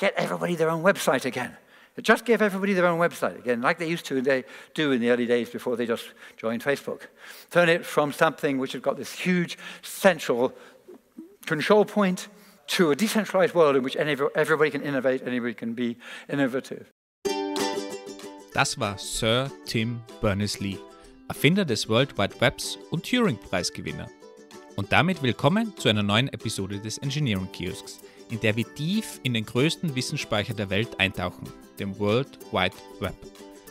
get everybody their own website again. It Just gave everybody their own website again, like they used to they do in the early days before they just joined Facebook. Turn it from something which had got this huge central control point to a decentralized world in which everybody can innovate, anybody can be innovative. Das war Sir Tim Berners-Lee, Erfinder des World Wide Webs und Turing-Preisgewinner. Und damit willkommen zu einer neuen Episode des Engineering Kiosks – in der wir tief in den größten Wissensspeicher der Welt eintauchen, dem World Wide Web.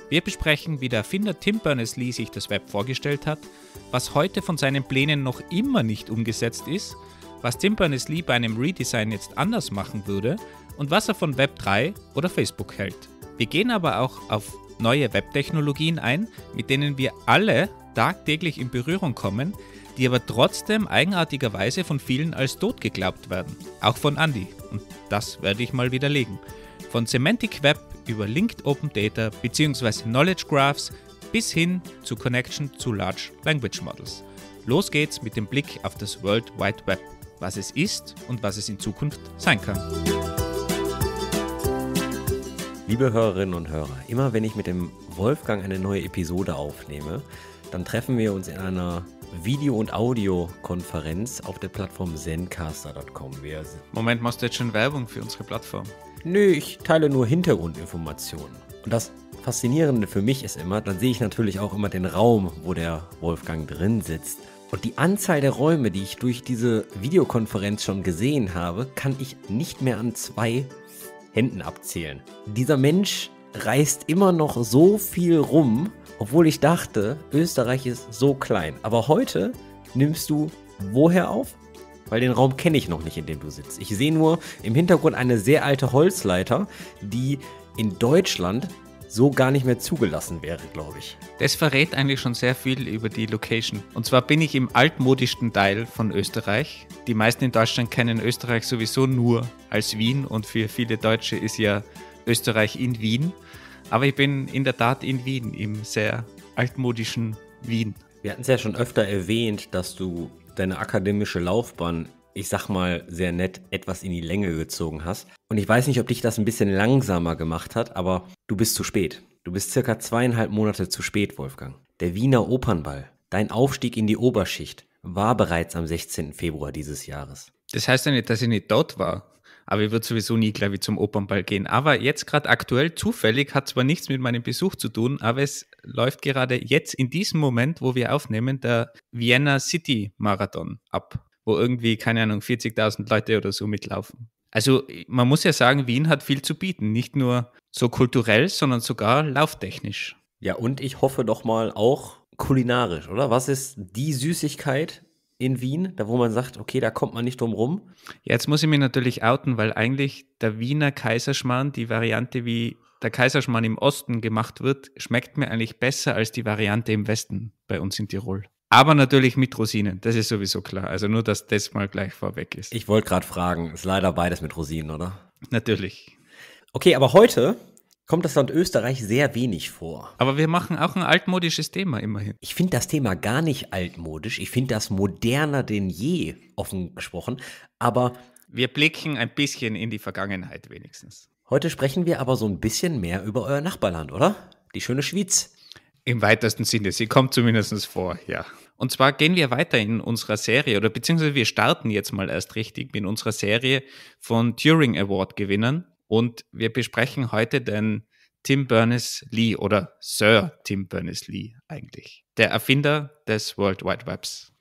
Wir besprechen, wie der Erfinder Tim Berners-Lee sich das Web vorgestellt hat, was heute von seinen Plänen noch immer nicht umgesetzt ist, was Tim Berners-Lee bei einem Redesign jetzt anders machen würde und was er von Web 3 oder Facebook hält. Wir gehen aber auch auf neue Webtechnologien ein, mit denen wir alle tagtäglich in Berührung kommen, die aber trotzdem eigenartigerweise von vielen als tot geglaubt werden. Auch von Andy. Und das werde ich mal widerlegen. Von Semantic Web über Linked Open Data bzw. Knowledge Graphs bis hin zu Connection zu Large Language Models. Los geht's mit dem Blick auf das World Wide Web, was es ist und was es in Zukunft sein kann. Liebe Hörerinnen und Hörer, immer wenn ich mit dem Wolfgang eine neue Episode aufnehme, dann treffen wir uns in einer Video- und Audiokonferenz auf der Plattform zencaster.com. Moment, machst du jetzt schon Werbung für unsere Plattform? Nö, ich teile nur Hintergrundinformationen. Und das Faszinierende für mich ist immer, dann sehe ich natürlich auch immer den Raum, wo der Wolfgang drin sitzt. Und die Anzahl der Räume, die ich durch diese Videokonferenz schon gesehen habe, kann ich nicht mehr an zwei Händen abzählen. Dieser Mensch reist immer noch so viel rum, obwohl ich dachte, Österreich ist so klein. Aber heute nimmst du woher auf? Weil den Raum kenne ich noch nicht, in dem du sitzt. Ich sehe nur im Hintergrund eine sehr alte Holzleiter, die in Deutschland so gar nicht mehr zugelassen wäre, glaube ich. Das verrät eigentlich schon sehr viel über die Location. Und zwar bin ich im altmodischsten Teil von Österreich. Die meisten in Deutschland kennen Österreich sowieso nur als Wien und für viele Deutsche ist ja Österreich in Wien. Aber ich bin in der Tat in Wien, im sehr altmodischen Wien. Wir hatten es ja schon öfter erwähnt, dass du deine akademische Laufbahn, ich sag mal sehr nett, etwas in die Länge gezogen hast. Und ich weiß nicht, ob dich das ein bisschen langsamer gemacht hat, aber du bist zu spät. Du bist circa zweieinhalb Monate zu spät, Wolfgang. Der Wiener Opernball, dein Aufstieg in die Oberschicht, war bereits am 16. Februar dieses Jahres. Das heißt ja nicht, dass ich nicht dort war aber ich würde sowieso nie, glaube ich, zum Opernball gehen. Aber jetzt gerade aktuell, zufällig, hat zwar nichts mit meinem Besuch zu tun, aber es läuft gerade jetzt in diesem Moment, wo wir aufnehmen, der Vienna City Marathon ab, wo irgendwie, keine Ahnung, 40.000 Leute oder so mitlaufen. Also man muss ja sagen, Wien hat viel zu bieten, nicht nur so kulturell, sondern sogar lauftechnisch. Ja, und ich hoffe doch mal auch kulinarisch, oder? Was ist die Süßigkeit, in Wien, da wo man sagt, okay, da kommt man nicht drum rum. Jetzt muss ich mich natürlich outen, weil eigentlich der Wiener Kaiserschmarrn, die Variante, wie der Kaiserschmarrn im Osten gemacht wird, schmeckt mir eigentlich besser als die Variante im Westen bei uns in Tirol. Aber natürlich mit Rosinen, das ist sowieso klar. Also nur, dass das mal gleich vorweg ist. Ich wollte gerade fragen, ist leider beides mit Rosinen, oder? Natürlich. Okay, aber heute kommt das Land Österreich sehr wenig vor. Aber wir machen auch ein altmodisches Thema immerhin. Ich finde das Thema gar nicht altmodisch. Ich finde das moderner denn je, offen gesprochen. Aber. Wir blicken ein bisschen in die Vergangenheit wenigstens. Heute sprechen wir aber so ein bisschen mehr über euer Nachbarland, oder? Die schöne Schweiz. Im weitesten Sinne. Sie kommt zumindest vor, ja. Und zwar gehen wir weiter in unserer Serie oder beziehungsweise wir starten jetzt mal erst richtig mit unserer Serie von Turing Award Gewinnern. Und wir besprechen heute den Tim Berners-Lee oder Sir Tim Berners-Lee eigentlich, der Erfinder des World Wide Webs.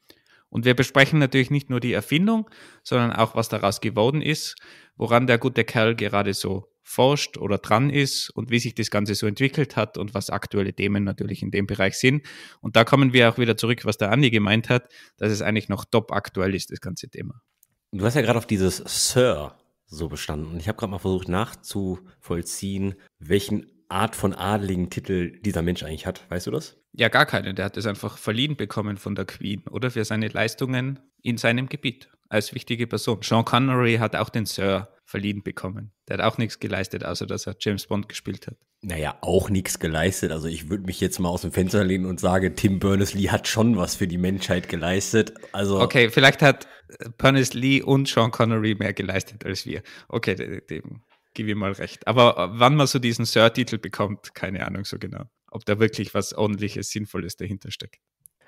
Und wir besprechen natürlich nicht nur die Erfindung, sondern auch, was daraus geworden ist, woran der gute Kerl gerade so forscht oder dran ist und wie sich das Ganze so entwickelt hat und was aktuelle Themen natürlich in dem Bereich sind. Und da kommen wir auch wieder zurück, was der Andi gemeint hat, dass es eigentlich noch top aktuell ist, das ganze Thema. Du hast ja gerade auf dieses Sir so bestanden. Und ich habe gerade mal versucht nachzuvollziehen, welchen Art von adeligen Titel dieser Mensch eigentlich hat. Weißt du das? Ja, gar keinen. Der hat es einfach verliehen bekommen von der Queen, oder? Für seine Leistungen in seinem Gebiet als wichtige Person. Sean Connery hat auch den Sir verliehen bekommen. Der hat auch nichts geleistet, außer dass er James Bond gespielt hat. Naja, auch nichts geleistet. Also ich würde mich jetzt mal aus dem Fenster lehnen und sage, Tim Berners-Lee hat schon was für die Menschheit geleistet. Also okay, vielleicht hat Berners-Lee und Sean Connery mehr geleistet als wir. Okay, dem, dem gebe ich mal recht. Aber äh, wann man so diesen Sir-Titel bekommt, keine Ahnung so genau. Ob da wirklich was ordentliches, Sinnvolles dahinter steckt.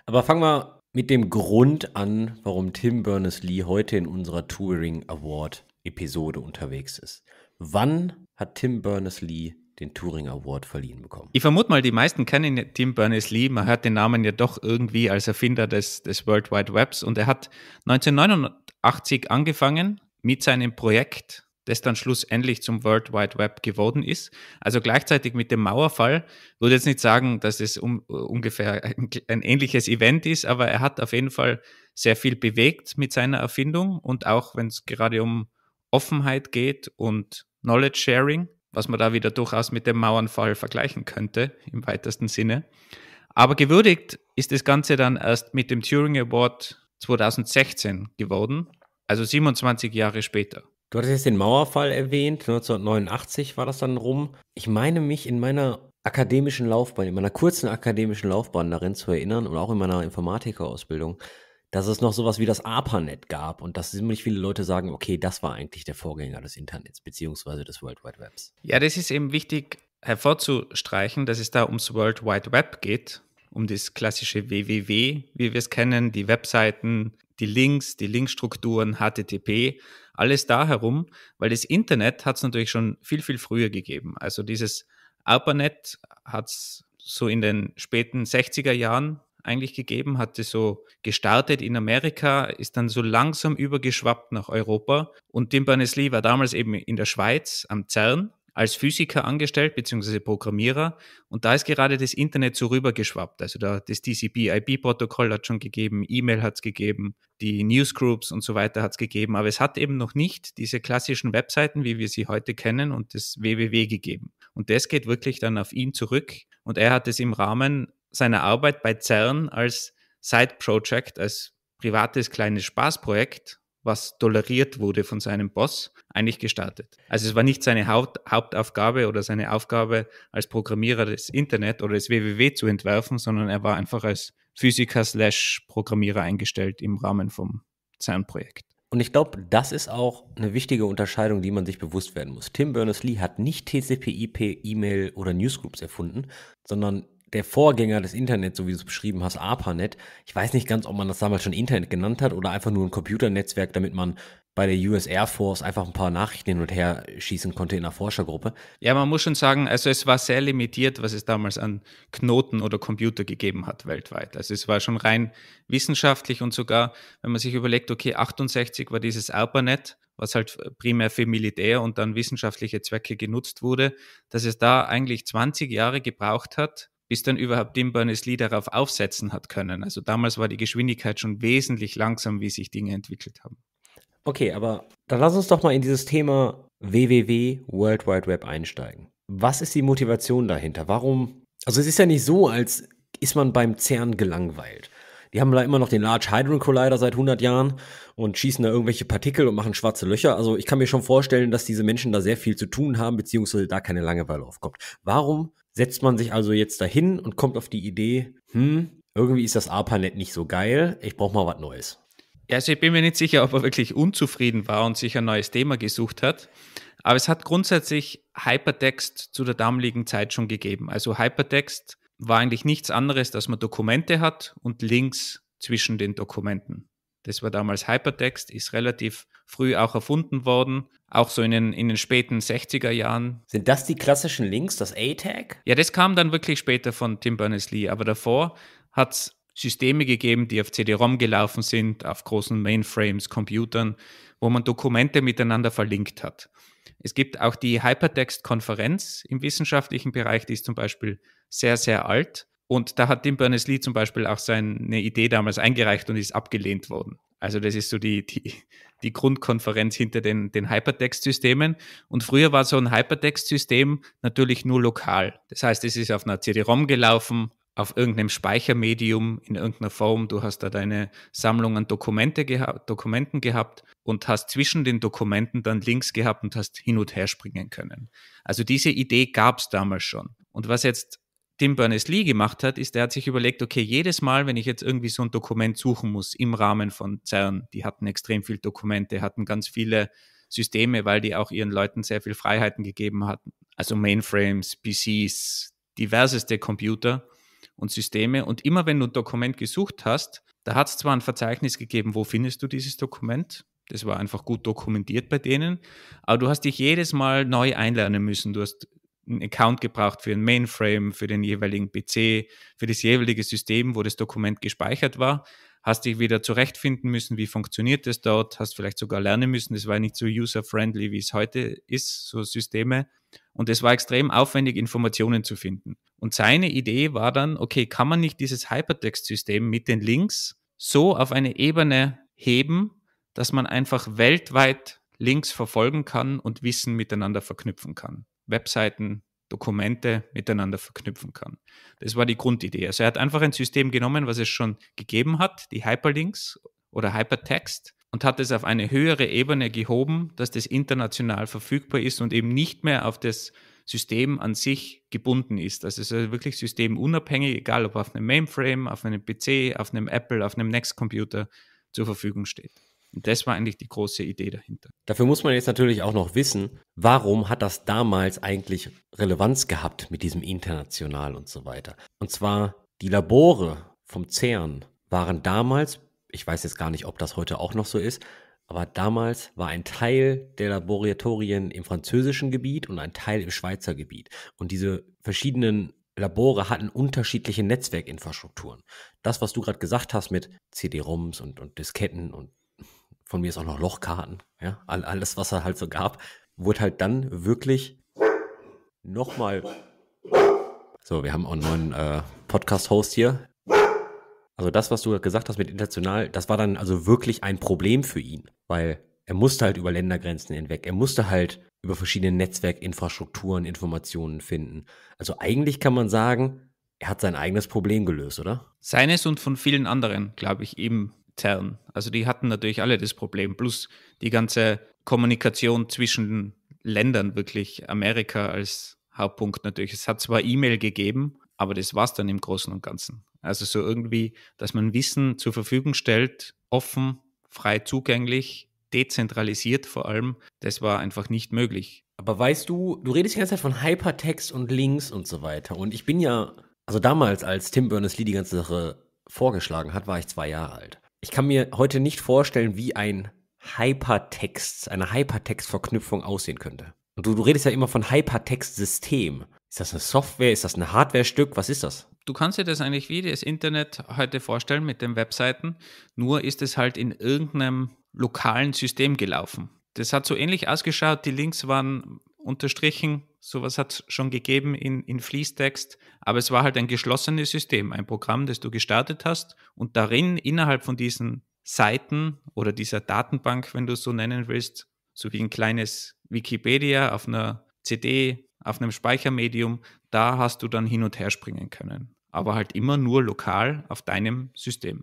Aber fangen wir mit dem Grund an, warum Tim Berners-Lee heute in unserer Touring Award Episode unterwegs ist. Wann hat Tim Berners-Lee den Touring Award verliehen bekommen. Ich vermute mal, die meisten kennen Tim Berners-Lee. Man hört den Namen ja doch irgendwie als Erfinder des, des World Wide Webs. Und er hat 1989 angefangen mit seinem Projekt das dann schlussendlich zum World Wide Web geworden ist. Also gleichzeitig mit dem Mauerfall, würde jetzt nicht sagen, dass es um, ungefähr ein, ein ähnliches Event ist, aber er hat auf jeden Fall sehr viel bewegt mit seiner Erfindung und auch wenn es gerade um Offenheit geht und Knowledge Sharing, was man da wieder durchaus mit dem Mauernfall vergleichen könnte im weitesten Sinne. Aber gewürdigt ist das Ganze dann erst mit dem Turing Award 2016 geworden, also 27 Jahre später. Du hattest jetzt den Mauerfall erwähnt, 1989 war das dann rum. Ich meine mich in meiner akademischen Laufbahn, in meiner kurzen akademischen Laufbahn darin zu erinnern und auch in meiner Informatikerausbildung, dass es noch sowas wie das ARPANET gab und dass ziemlich viele Leute sagen, okay, das war eigentlich der Vorgänger des Internets beziehungsweise des World Wide Webs. Ja, das ist eben wichtig hervorzustreichen, dass es da ums World Wide Web geht, um das klassische WWW, wie wir es kennen, die Webseiten, die Links, die Linkstrukturen, HTTP, alles da herum, weil das Internet hat es natürlich schon viel, viel früher gegeben. Also dieses ARPANET hat es so in den späten 60er Jahren eigentlich gegeben, hatte so gestartet in Amerika, ist dann so langsam übergeschwappt nach Europa. Und Tim Berners-Lee war damals eben in der Schweiz am CERN als Physiker angestellt, beziehungsweise Programmierer. Und da ist gerade das Internet so rübergeschwappt. Also da, das TCP-IP-Protokoll hat schon gegeben, E-Mail hat es gegeben, die Newsgroups und so weiter hat es gegeben. Aber es hat eben noch nicht diese klassischen Webseiten, wie wir sie heute kennen, und das www gegeben. Und das geht wirklich dann auf ihn zurück. Und er hat es im Rahmen seiner Arbeit bei CERN als Side-Project, als privates kleines Spaßprojekt was toleriert wurde von seinem Boss, eigentlich gestartet. Also es war nicht seine Haupt Hauptaufgabe oder seine Aufgabe als Programmierer des Internet oder des WWW zu entwerfen, sondern er war einfach als Physiker slash Programmierer eingestellt im Rahmen vom CERN-Projekt. Und ich glaube, das ist auch eine wichtige Unterscheidung, die man sich bewusst werden muss. Tim Berners-Lee hat nicht TCP/IP, E-Mail oder Newsgroups erfunden, sondern der Vorgänger des Internets, so wie du es beschrieben hast, ARPANET. Ich weiß nicht ganz, ob man das damals schon Internet genannt hat oder einfach nur ein Computernetzwerk, damit man bei der US Air Force einfach ein paar Nachrichten hin und her schießen konnte in einer Forschergruppe. Ja, man muss schon sagen, also es war sehr limitiert, was es damals an Knoten oder Computer gegeben hat weltweit. Also es war schon rein wissenschaftlich und sogar, wenn man sich überlegt, okay, 68 war dieses ARPANET, was halt primär für Militär und dann wissenschaftliche Zwecke genutzt wurde, dass es da eigentlich 20 Jahre gebraucht hat, bis dann überhaupt Tim Berners-Lee darauf aufsetzen hat können. Also damals war die Geschwindigkeit schon wesentlich langsam, wie sich Dinge entwickelt haben. Okay, aber dann lass uns doch mal in dieses Thema WWW World Wide Web einsteigen. Was ist die Motivation dahinter? Warum? Also es ist ja nicht so, als ist man beim CERN gelangweilt. Die haben da immer noch den Large Hadron Collider seit 100 Jahren und schießen da irgendwelche Partikel und machen schwarze Löcher. Also ich kann mir schon vorstellen, dass diese Menschen da sehr viel zu tun haben, beziehungsweise da keine Langeweile aufkommt. Warum Setzt man sich also jetzt dahin und kommt auf die Idee, hm, irgendwie ist das ARPANET nicht so geil, ich brauche mal was Neues. also ich bin mir nicht sicher, ob er wirklich unzufrieden war und sich ein neues Thema gesucht hat. Aber es hat grundsätzlich Hypertext zu der damaligen Zeit schon gegeben. Also Hypertext war eigentlich nichts anderes, dass man Dokumente hat und Links zwischen den Dokumenten. Das war damals Hypertext, ist relativ früh auch erfunden worden, auch so in den, in den späten 60er Jahren. Sind das die klassischen Links, das A-Tag? Ja, das kam dann wirklich später von Tim Berners-Lee, aber davor hat es Systeme gegeben, die auf CD-ROM gelaufen sind, auf großen Mainframes, Computern, wo man Dokumente miteinander verlinkt hat. Es gibt auch die Hypertext-Konferenz im wissenschaftlichen Bereich, die ist zum Beispiel sehr, sehr alt. Und da hat Tim Berners-Lee zum Beispiel auch seine Idee damals eingereicht und ist abgelehnt worden. Also das ist so die, die, die Grundkonferenz hinter den, den Hypertext-Systemen. Und früher war so ein Hypertext-System natürlich nur lokal. Das heißt, es ist auf einer CD-ROM gelaufen, auf irgendeinem Speichermedium in irgendeiner Form. Du hast da deine Sammlung an Dokumente geha Dokumenten gehabt und hast zwischen den Dokumenten dann Links gehabt und hast hin und her springen können. Also diese Idee gab es damals schon. Und was jetzt Tim Berners-Lee gemacht hat, ist, er hat sich überlegt, okay, jedes Mal, wenn ich jetzt irgendwie so ein Dokument suchen muss im Rahmen von CERN, die hatten extrem viele Dokumente, hatten ganz viele Systeme, weil die auch ihren Leuten sehr viel Freiheiten gegeben hatten. Also Mainframes, PCs, diverseste Computer und Systeme. Und immer wenn du ein Dokument gesucht hast, da hat es zwar ein Verzeichnis gegeben, wo findest du dieses Dokument? Das war einfach gut dokumentiert bei denen. Aber du hast dich jedes Mal neu einlernen müssen. Du hast einen Account gebraucht für ein Mainframe, für den jeweiligen PC, für das jeweilige System, wo das Dokument gespeichert war. Hast dich wieder zurechtfinden müssen, wie funktioniert das dort, hast vielleicht sogar lernen müssen. Das war nicht so user-friendly, wie es heute ist, so Systeme. Und es war extrem aufwendig, Informationen zu finden. Und seine Idee war dann, okay, kann man nicht dieses Hypertext-System mit den Links so auf eine Ebene heben, dass man einfach weltweit Links verfolgen kann und Wissen miteinander verknüpfen kann. Webseiten, Dokumente miteinander verknüpfen kann. Das war die Grundidee. Also er hat einfach ein System genommen, was es schon gegeben hat, die Hyperlinks oder Hypertext, und hat es auf eine höhere Ebene gehoben, dass das international verfügbar ist und eben nicht mehr auf das System an sich gebunden ist. Also es ist wirklich systemunabhängig, egal ob auf einem Mainframe, auf einem PC, auf einem Apple, auf einem Next-Computer zur Verfügung steht. Und das war eigentlich die große Idee dahinter. Dafür muss man jetzt natürlich auch noch wissen, warum hat das damals eigentlich Relevanz gehabt mit diesem international und so weiter. Und zwar die Labore vom CERN waren damals, ich weiß jetzt gar nicht, ob das heute auch noch so ist, aber damals war ein Teil der Laboratorien im französischen Gebiet und ein Teil im Schweizer Gebiet. Und diese verschiedenen Labore hatten unterschiedliche Netzwerkinfrastrukturen. Das, was du gerade gesagt hast mit CD-ROMs und, und Disketten und von mir ist auch noch Lochkarten, ja, alles, was er halt so gab, wurde halt dann wirklich nochmal. So, wir haben auch einen neuen äh, Podcast-Host hier. Also das, was du gesagt hast mit international, das war dann also wirklich ein Problem für ihn, weil er musste halt über Ländergrenzen hinweg, er musste halt über verschiedene Netzwerkinfrastrukturen Informationen finden. Also eigentlich kann man sagen, er hat sein eigenes Problem gelöst, oder? Seines und von vielen anderen, glaube ich, eben intern. Also die hatten natürlich alle das Problem, plus die ganze Kommunikation zwischen Ländern, wirklich Amerika als Hauptpunkt natürlich. Es hat zwar E-Mail gegeben, aber das war es dann im Großen und Ganzen. Also so irgendwie, dass man Wissen zur Verfügung stellt, offen, frei zugänglich, dezentralisiert vor allem, das war einfach nicht möglich. Aber weißt du, du redest die ganze Zeit von Hypertext und Links und so weiter. Und ich bin ja, also damals, als Tim Berners-Lee die ganze Sache vorgeschlagen hat, war ich zwei Jahre alt ich kann mir heute nicht vorstellen, wie ein Hypertext, eine Hypertext-Verknüpfung aussehen könnte. Und du, du redest ja immer von Hypertext-System. Ist das eine Software? Ist das ein Hardware-Stück? Was ist das? Du kannst dir das eigentlich wie das Internet heute vorstellen mit den Webseiten, nur ist es halt in irgendeinem lokalen System gelaufen. Das hat so ähnlich ausgeschaut, die Links waren unterstrichen, Sowas hat es schon gegeben in, in Fließtext, aber es war halt ein geschlossenes System, ein Programm, das du gestartet hast und darin innerhalb von diesen Seiten oder dieser Datenbank, wenn du es so nennen willst, so wie ein kleines Wikipedia auf einer CD, auf einem Speichermedium, da hast du dann hin und her springen können. Aber halt immer nur lokal auf deinem System.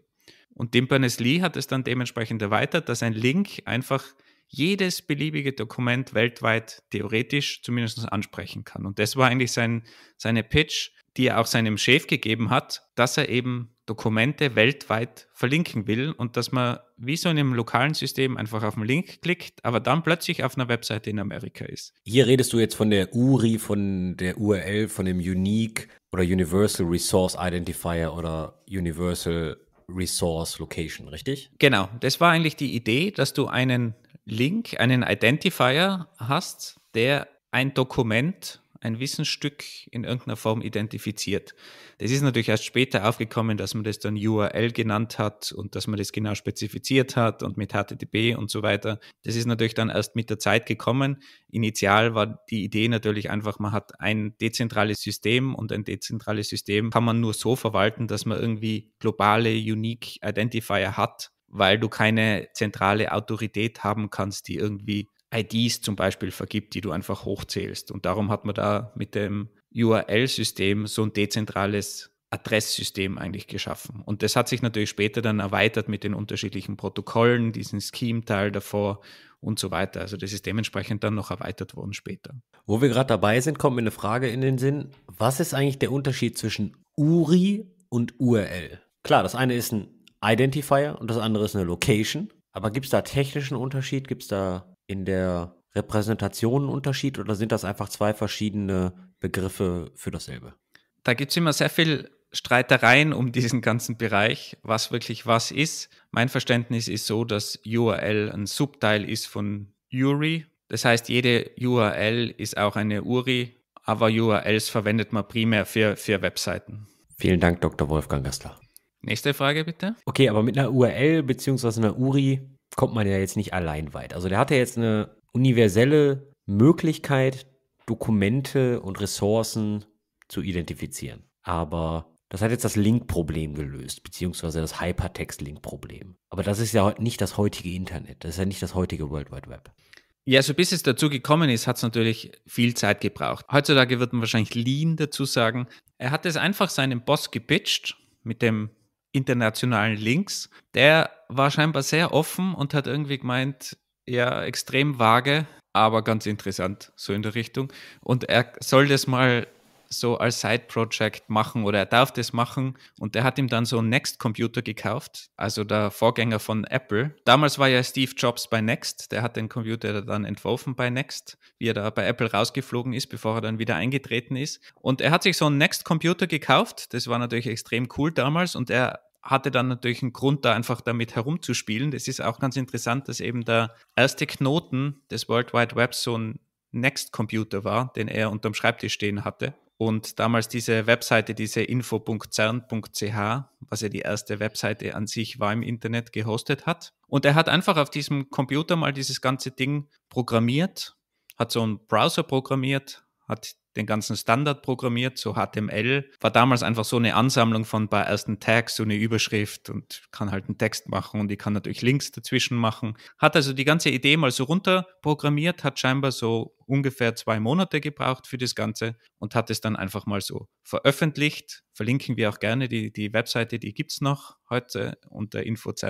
Und Tim Berners-Lee hat es dann dementsprechend erweitert, dass ein Link einfach jedes beliebige Dokument weltweit theoretisch zumindest ansprechen kann. Und das war eigentlich sein, seine Pitch, die er auch seinem Chef gegeben hat, dass er eben Dokumente weltweit verlinken will und dass man wie so in einem lokalen System einfach auf den Link klickt, aber dann plötzlich auf einer Webseite in Amerika ist. Hier redest du jetzt von der URI, von der URL, von dem Unique oder Universal Resource Identifier oder Universal Resource Location, richtig? Genau, das war eigentlich die Idee, dass du einen Link, einen Identifier hast, der ein Dokument, ein Wissensstück in irgendeiner Form identifiziert. Das ist natürlich erst später aufgekommen, dass man das dann URL genannt hat und dass man das genau spezifiziert hat und mit HTTP und so weiter. Das ist natürlich dann erst mit der Zeit gekommen. Initial war die Idee natürlich einfach, man hat ein dezentrales System und ein dezentrales System kann man nur so verwalten, dass man irgendwie globale Unique Identifier hat weil du keine zentrale Autorität haben kannst, die irgendwie IDs zum Beispiel vergibt, die du einfach hochzählst. Und darum hat man da mit dem URL-System so ein dezentrales Adresssystem eigentlich geschaffen. Und das hat sich natürlich später dann erweitert mit den unterschiedlichen Protokollen, diesen Scheme-Teil davor und so weiter. Also das ist dementsprechend dann noch erweitert worden später. Wo wir gerade dabei sind, kommt mir eine Frage in den Sinn. Was ist eigentlich der Unterschied zwischen URI und URL? Klar, das eine ist ein Identifier und das andere ist eine Location. Aber gibt es da technischen Unterschied? Gibt es da in der Repräsentation einen Unterschied oder sind das einfach zwei verschiedene Begriffe für dasselbe? Da gibt es immer sehr viel Streitereien um diesen ganzen Bereich, was wirklich was ist. Mein Verständnis ist so, dass URL ein Subteil ist von URI. Das heißt, jede URL ist auch eine URI, aber URLs verwendet man primär für, für Webseiten. Vielen Dank, Dr. Wolfgang Gastler. Nächste Frage bitte. Okay, aber mit einer URL bzw. einer URI kommt man ja jetzt nicht allein weit. Also der hat ja jetzt eine universelle Möglichkeit, Dokumente und Ressourcen zu identifizieren. Aber das hat jetzt das Link-Problem gelöst, beziehungsweise das Hypertext-Link-Problem. Aber das ist ja nicht das heutige Internet, das ist ja nicht das heutige World Wide Web. Ja, so bis es dazu gekommen ist, hat es natürlich viel Zeit gebraucht. Heutzutage wird man wahrscheinlich Lean dazu sagen. Er hat es einfach seinem Boss gepitcht mit dem internationalen Links. Der war scheinbar sehr offen und hat irgendwie gemeint, ja, extrem vage, aber ganz interessant, so in der Richtung. Und er soll das mal so als Side-Project machen oder er darf das machen. Und er hat ihm dann so einen Next-Computer gekauft, also der Vorgänger von Apple. Damals war ja Steve Jobs bei Next, der hat den Computer dann entworfen bei Next, wie er da bei Apple rausgeflogen ist, bevor er dann wieder eingetreten ist. Und er hat sich so einen Next-Computer gekauft, das war natürlich extrem cool damals und er hatte dann natürlich einen Grund, da einfach damit herumzuspielen. Das ist auch ganz interessant, dass eben der erste Knoten des World Wide Web so ein Next-Computer war, den er unterm Schreibtisch stehen hatte. Und damals diese Webseite, diese info.cern.ch, was ja die erste Webseite an sich war im Internet, gehostet hat. Und er hat einfach auf diesem Computer mal dieses ganze Ding programmiert, hat so einen Browser programmiert, hat den ganzen Standard programmiert, so HTML. War damals einfach so eine Ansammlung von ein paar ersten Tags, so eine Überschrift und kann halt einen Text machen und ich kann natürlich Links dazwischen machen. Hat also die ganze Idee mal so runter programmiert, hat scheinbar so ungefähr zwei Monate gebraucht für das Ganze und hat es dann einfach mal so veröffentlicht. Verlinken wir auch gerne die, die Webseite, die gibt es noch heute unter info.ch,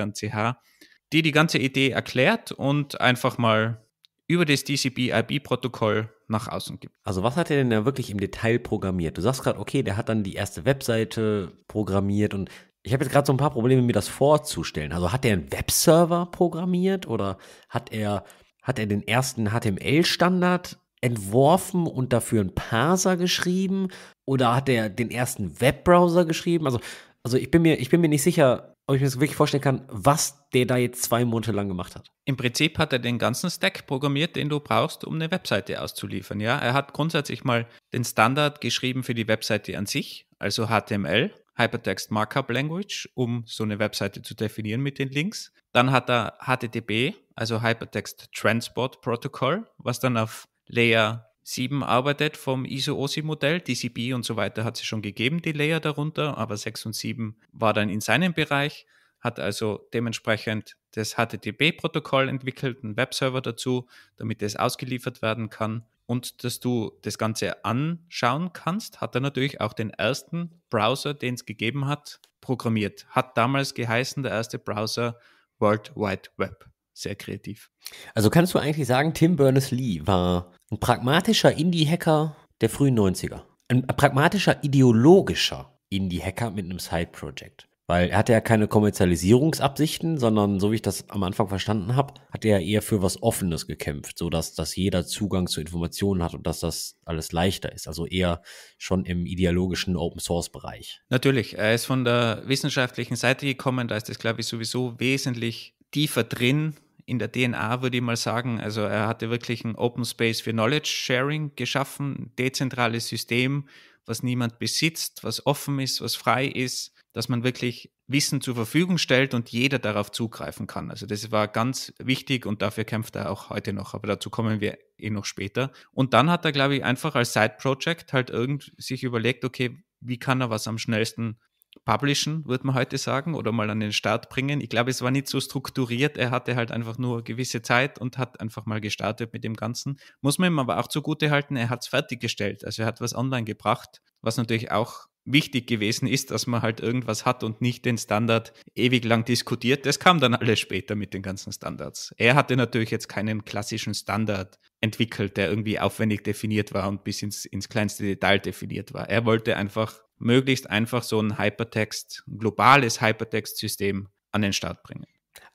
die die ganze Idee erklärt und einfach mal über das TCP-IP-Protokoll nach außen gibt. Also was hat er denn da wirklich im Detail programmiert? Du sagst gerade, okay, der hat dann die erste Webseite programmiert und ich habe jetzt gerade so ein paar Probleme, mir das vorzustellen. Also hat er einen Webserver programmiert oder hat er, hat er den ersten HTML-Standard entworfen und dafür einen Parser geschrieben? Oder hat er den ersten Webbrowser geschrieben? Also, also ich, bin mir, ich bin mir nicht sicher, ob ich mir das wirklich vorstellen kann, was der da jetzt zwei Monate lang gemacht hat. Im Prinzip hat er den ganzen Stack programmiert, den du brauchst, um eine Webseite auszuliefern. Ja, er hat grundsätzlich mal den Standard geschrieben für die Webseite an sich, also HTML, Hypertext Markup Language, um so eine Webseite zu definieren mit den Links. Dann hat er HTTP, also Hypertext Transport Protocol, was dann auf Layer 7 arbeitet vom ISO-OSI-Modell. DCB und so weiter hat es schon gegeben, die Layer darunter, aber 6 und 7 war dann in seinem Bereich, hat also dementsprechend das HTTP-Protokoll entwickelt, einen Webserver dazu, damit das ausgeliefert werden kann. Und dass du das Ganze anschauen kannst, hat er natürlich auch den ersten Browser, den es gegeben hat, programmiert. Hat damals geheißen, der erste Browser World Wide Web sehr kreativ. Also kannst du eigentlich sagen, Tim Berners-Lee war ein pragmatischer Indie-Hacker der frühen 90er. Ein pragmatischer, ideologischer Indie-Hacker mit einem Side-Project. Weil er hatte ja keine Kommerzialisierungsabsichten, sondern so wie ich das am Anfang verstanden habe, hat er eher für was Offenes gekämpft, sodass dass jeder Zugang zu Informationen hat und dass das alles leichter ist. Also eher schon im ideologischen Open-Source-Bereich. Natürlich, er ist von der wissenschaftlichen Seite gekommen, da ist das, glaube ich, sowieso wesentlich tiefer drin, in der DNA, würde ich mal sagen. Also er hatte wirklich ein Open Space für Knowledge Sharing geschaffen, ein dezentrales System, was niemand besitzt, was offen ist, was frei ist, dass man wirklich Wissen zur Verfügung stellt und jeder darauf zugreifen kann. Also das war ganz wichtig und dafür kämpft er auch heute noch, aber dazu kommen wir eh noch später. Und dann hat er, glaube ich, einfach als Side-Project halt irgend sich überlegt, okay, wie kann er was am schnellsten publishen, würde man heute sagen, oder mal an den Start bringen. Ich glaube, es war nicht so strukturiert. Er hatte halt einfach nur gewisse Zeit und hat einfach mal gestartet mit dem Ganzen. Muss man ihm aber auch zugute halten, er hat es fertiggestellt. Also er hat was online gebracht, was natürlich auch wichtig gewesen ist, dass man halt irgendwas hat und nicht den Standard ewig lang diskutiert. Das kam dann alles später mit den ganzen Standards. Er hatte natürlich jetzt keinen klassischen Standard entwickelt, der irgendwie aufwendig definiert war und bis ins, ins kleinste Detail definiert war. Er wollte einfach möglichst einfach so ein Hypertext, ein globales Hypertext-System an den Start bringen.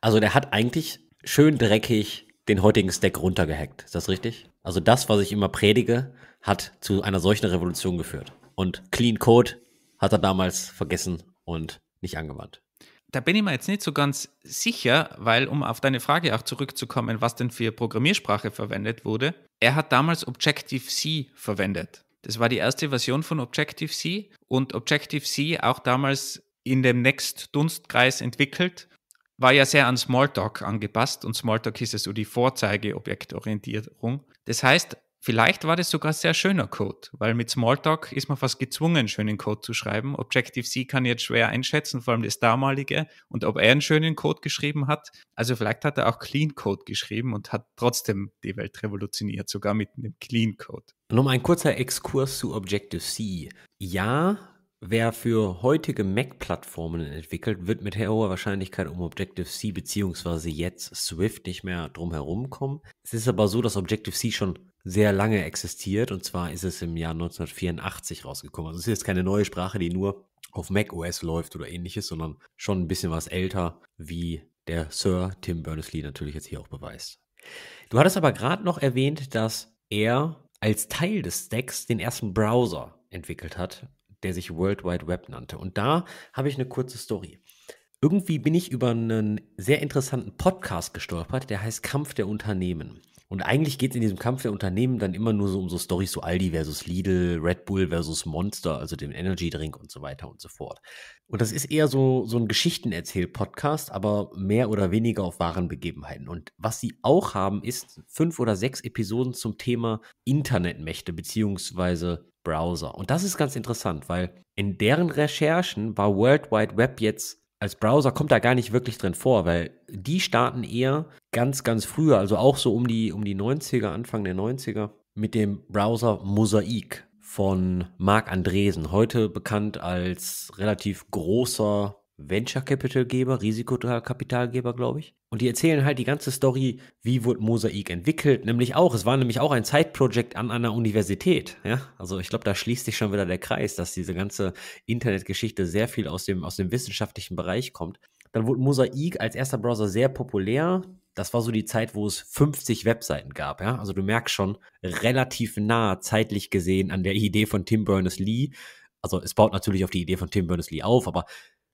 Also der hat eigentlich schön dreckig den heutigen Stack runtergehackt. Ist das richtig? Also das, was ich immer predige, hat zu einer solchen Revolution geführt. Und Clean Code hat er damals vergessen und nicht angewandt. Da bin ich mir jetzt nicht so ganz sicher, weil, um auf deine Frage auch zurückzukommen, was denn für Programmiersprache verwendet wurde, er hat damals Objective-C verwendet. Das war die erste Version von Objective-C und Objective-C auch damals in dem Next-Dunstkreis entwickelt, war ja sehr an Smalltalk angepasst und Smalltalk ist ja so die Vorzeigeobjektorientierung. Das heißt, vielleicht war das sogar sehr schöner Code, weil mit Smalltalk ist man fast gezwungen, schönen Code zu schreiben. Objective-C kann jetzt schwer einschätzen, vor allem das damalige, und ob er einen schönen Code geschrieben hat. Also vielleicht hat er auch Clean Code geschrieben und hat trotzdem die Welt revolutioniert, sogar mit einem Clean Code. Nochmal ein kurzer Exkurs zu Objective-C. Ja, wer für heutige Mac-Plattformen entwickelt, wird mit hoher Wahrscheinlichkeit um Objective-C bzw. jetzt Swift nicht mehr drum herum kommen. Es ist aber so, dass Objective-C schon sehr lange existiert und zwar ist es im Jahr 1984 rausgekommen. Also es ist jetzt keine neue Sprache, die nur auf Mac OS läuft oder ähnliches, sondern schon ein bisschen was älter, wie der Sir Tim Berners-Lee natürlich jetzt hier auch beweist. Du hattest aber gerade noch erwähnt, dass er als Teil des Stacks den ersten Browser entwickelt hat, der sich World Wide Web nannte. Und da habe ich eine kurze Story. Irgendwie bin ich über einen sehr interessanten Podcast gestolpert, der heißt Kampf der Unternehmen. Und eigentlich geht es in diesem Kampf der Unternehmen dann immer nur so um so Storys, so Aldi versus Lidl, Red Bull versus Monster, also dem Energy Drink und so weiter und so fort. Und das ist eher so, so ein Geschichtenerzähl-Podcast, aber mehr oder weniger auf wahren Begebenheiten. Und was sie auch haben, ist fünf oder sechs Episoden zum Thema Internetmächte beziehungsweise Browser. Und das ist ganz interessant, weil in deren Recherchen war World Wide Web jetzt als Browser kommt da gar nicht wirklich drin vor, weil die starten eher ganz, ganz früher, also auch so um die, um die 90er, Anfang der 90er, mit dem Browser Mosaik von Marc Andresen, heute bekannt als relativ großer Venture Capital Geber, Risikokapitalgeber, glaube ich. Und die erzählen halt die ganze Story, wie wurde Mosaik entwickelt, nämlich auch, es war nämlich auch ein Zeitprojekt an einer Universität, ja? Also ich glaube, da schließt sich schon wieder der Kreis, dass diese ganze Internetgeschichte sehr viel aus dem aus dem wissenschaftlichen Bereich kommt. Dann wurde Mosaik als erster Browser sehr populär. Das war so die Zeit, wo es 50 Webseiten gab, ja? Also du merkst schon relativ nah zeitlich gesehen an der Idee von Tim Berners-Lee. Also es baut natürlich auf die Idee von Tim Berners-Lee auf, aber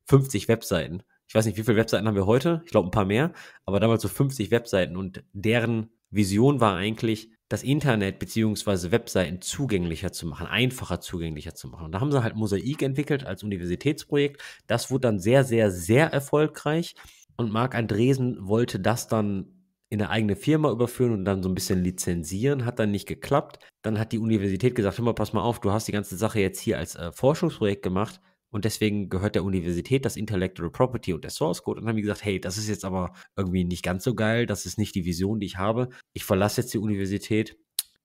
50 Webseiten. Ich weiß nicht, wie viele Webseiten haben wir heute? Ich glaube, ein paar mehr, aber damals so 50 Webseiten und deren Vision war eigentlich, das Internet beziehungsweise Webseiten zugänglicher zu machen, einfacher zugänglicher zu machen. Und da haben sie halt Mosaik entwickelt als Universitätsprojekt. Das wurde dann sehr, sehr, sehr erfolgreich. Und Marc Andresen wollte das dann in eine eigene Firma überführen und dann so ein bisschen lizenzieren, hat dann nicht geklappt. Dann hat die Universität gesagt, hör mal, pass mal auf, du hast die ganze Sache jetzt hier als äh, Forschungsprojekt gemacht, und deswegen gehört der Universität das Intellectual Property und der Source Code. Und dann haben die gesagt, hey, das ist jetzt aber irgendwie nicht ganz so geil, das ist nicht die Vision, die ich habe. Ich verlasse jetzt die Universität.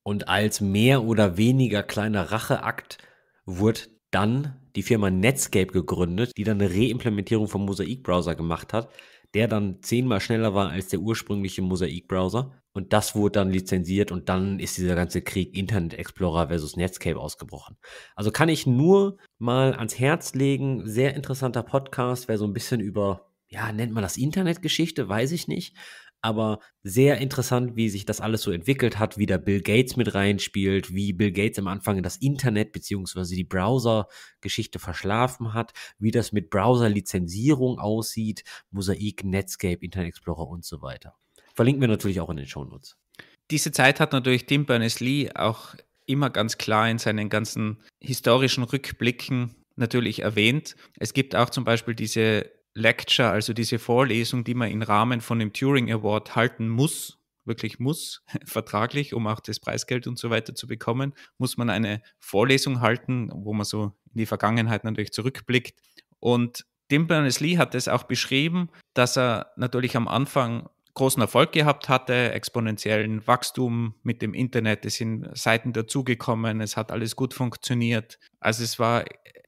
Und als mehr oder weniger kleiner Racheakt wurde dann die Firma Netscape gegründet, die dann eine Reimplementierung vom mosaik browser gemacht hat, der dann zehnmal schneller war als der ursprüngliche Mosaik-Browser. Und das wurde dann lizenziert und dann ist dieser ganze Krieg Internet Explorer versus Netscape ausgebrochen. Also kann ich nur mal ans Herz legen, sehr interessanter Podcast, wer so ein bisschen über, ja, nennt man das Internetgeschichte, weiß ich nicht, aber sehr interessant, wie sich das alles so entwickelt hat, wie da Bill Gates mit reinspielt, wie Bill Gates am Anfang das Internet bzw. die Browser-Geschichte verschlafen hat, wie das mit Browser-Lizenzierung aussieht, Mosaik, Netscape, Internet Explorer und so weiter. Verlinken wir natürlich auch in den Shownotes. Diese Zeit hat natürlich Tim Berners-Lee auch immer ganz klar in seinen ganzen historischen Rückblicken natürlich erwähnt. Es gibt auch zum Beispiel diese Lecture, also diese Vorlesung, die man im Rahmen von dem Turing Award halten muss, wirklich muss, vertraglich, um auch das Preisgeld und so weiter zu bekommen, muss man eine Vorlesung halten, wo man so in die Vergangenheit natürlich zurückblickt. Und Tim Berners-Lee hat es auch beschrieben, dass er natürlich am Anfang großen Erfolg gehabt hatte, exponentiellen Wachstum mit dem Internet, es sind Seiten dazugekommen, es hat alles gut funktioniert. Also es war,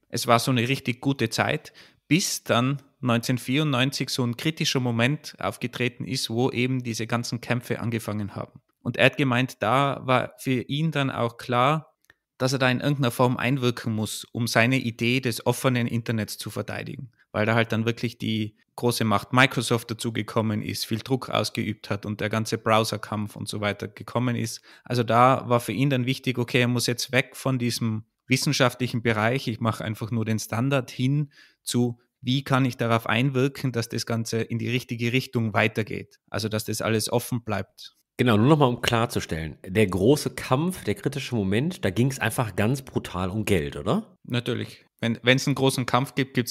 es war so eine richtig gute Zeit, bis dann 1994 so ein kritischer Moment aufgetreten ist, wo eben diese ganzen Kämpfe angefangen haben. Und er hat gemeint, da war für ihn dann auch klar, dass er da in irgendeiner Form einwirken muss, um seine Idee des offenen Internets zu verteidigen, weil da halt dann wirklich die große Macht Microsoft dazugekommen ist, viel Druck ausgeübt hat und der ganze Browserkampf und so weiter gekommen ist. Also da war für ihn dann wichtig, okay, er muss jetzt weg von diesem wissenschaftlichen Bereich, ich mache einfach nur den Standard hin zu, wie kann ich darauf einwirken, dass das Ganze in die richtige Richtung weitergeht? Also, dass das alles offen bleibt. Genau, nur nochmal um klarzustellen. Der große Kampf, der kritische Moment, da ging es einfach ganz brutal um Geld, oder? Natürlich. Wenn es einen großen Kampf gibt, geht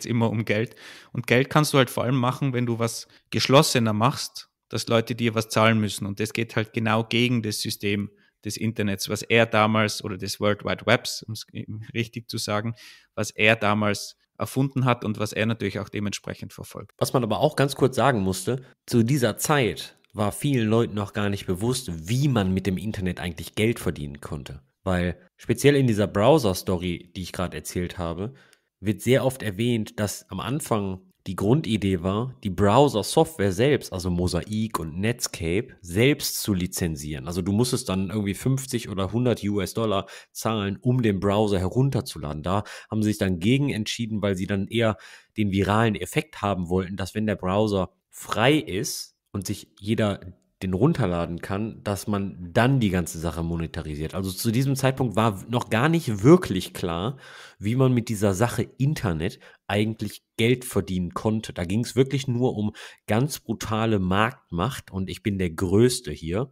es immer um Geld. Und Geld kannst du halt vor allem machen, wenn du was geschlossener machst, dass Leute dir was zahlen müssen. Und das geht halt genau gegen das System des Internets, was er damals, oder des World Wide Webs, um es richtig zu sagen, was er damals erfunden hat und was er natürlich auch dementsprechend verfolgt. Was man aber auch ganz kurz sagen musste, zu dieser Zeit war vielen Leuten noch gar nicht bewusst, wie man mit dem Internet eigentlich Geld verdienen konnte. Weil speziell in dieser Browser-Story, die ich gerade erzählt habe, wird sehr oft erwähnt, dass am Anfang die Grundidee war, die Browser-Software selbst, also Mosaic und Netscape, selbst zu lizenzieren. Also du musstest dann irgendwie 50 oder 100 US-Dollar zahlen, um den Browser herunterzuladen. Da haben sie sich dann gegen entschieden, weil sie dann eher den viralen Effekt haben wollten, dass wenn der Browser frei ist und sich jeder den runterladen kann, dass man dann die ganze Sache monetarisiert. Also zu diesem Zeitpunkt war noch gar nicht wirklich klar, wie man mit dieser Sache Internet eigentlich Geld verdienen konnte. Da ging es wirklich nur um ganz brutale Marktmacht und ich bin der Größte hier.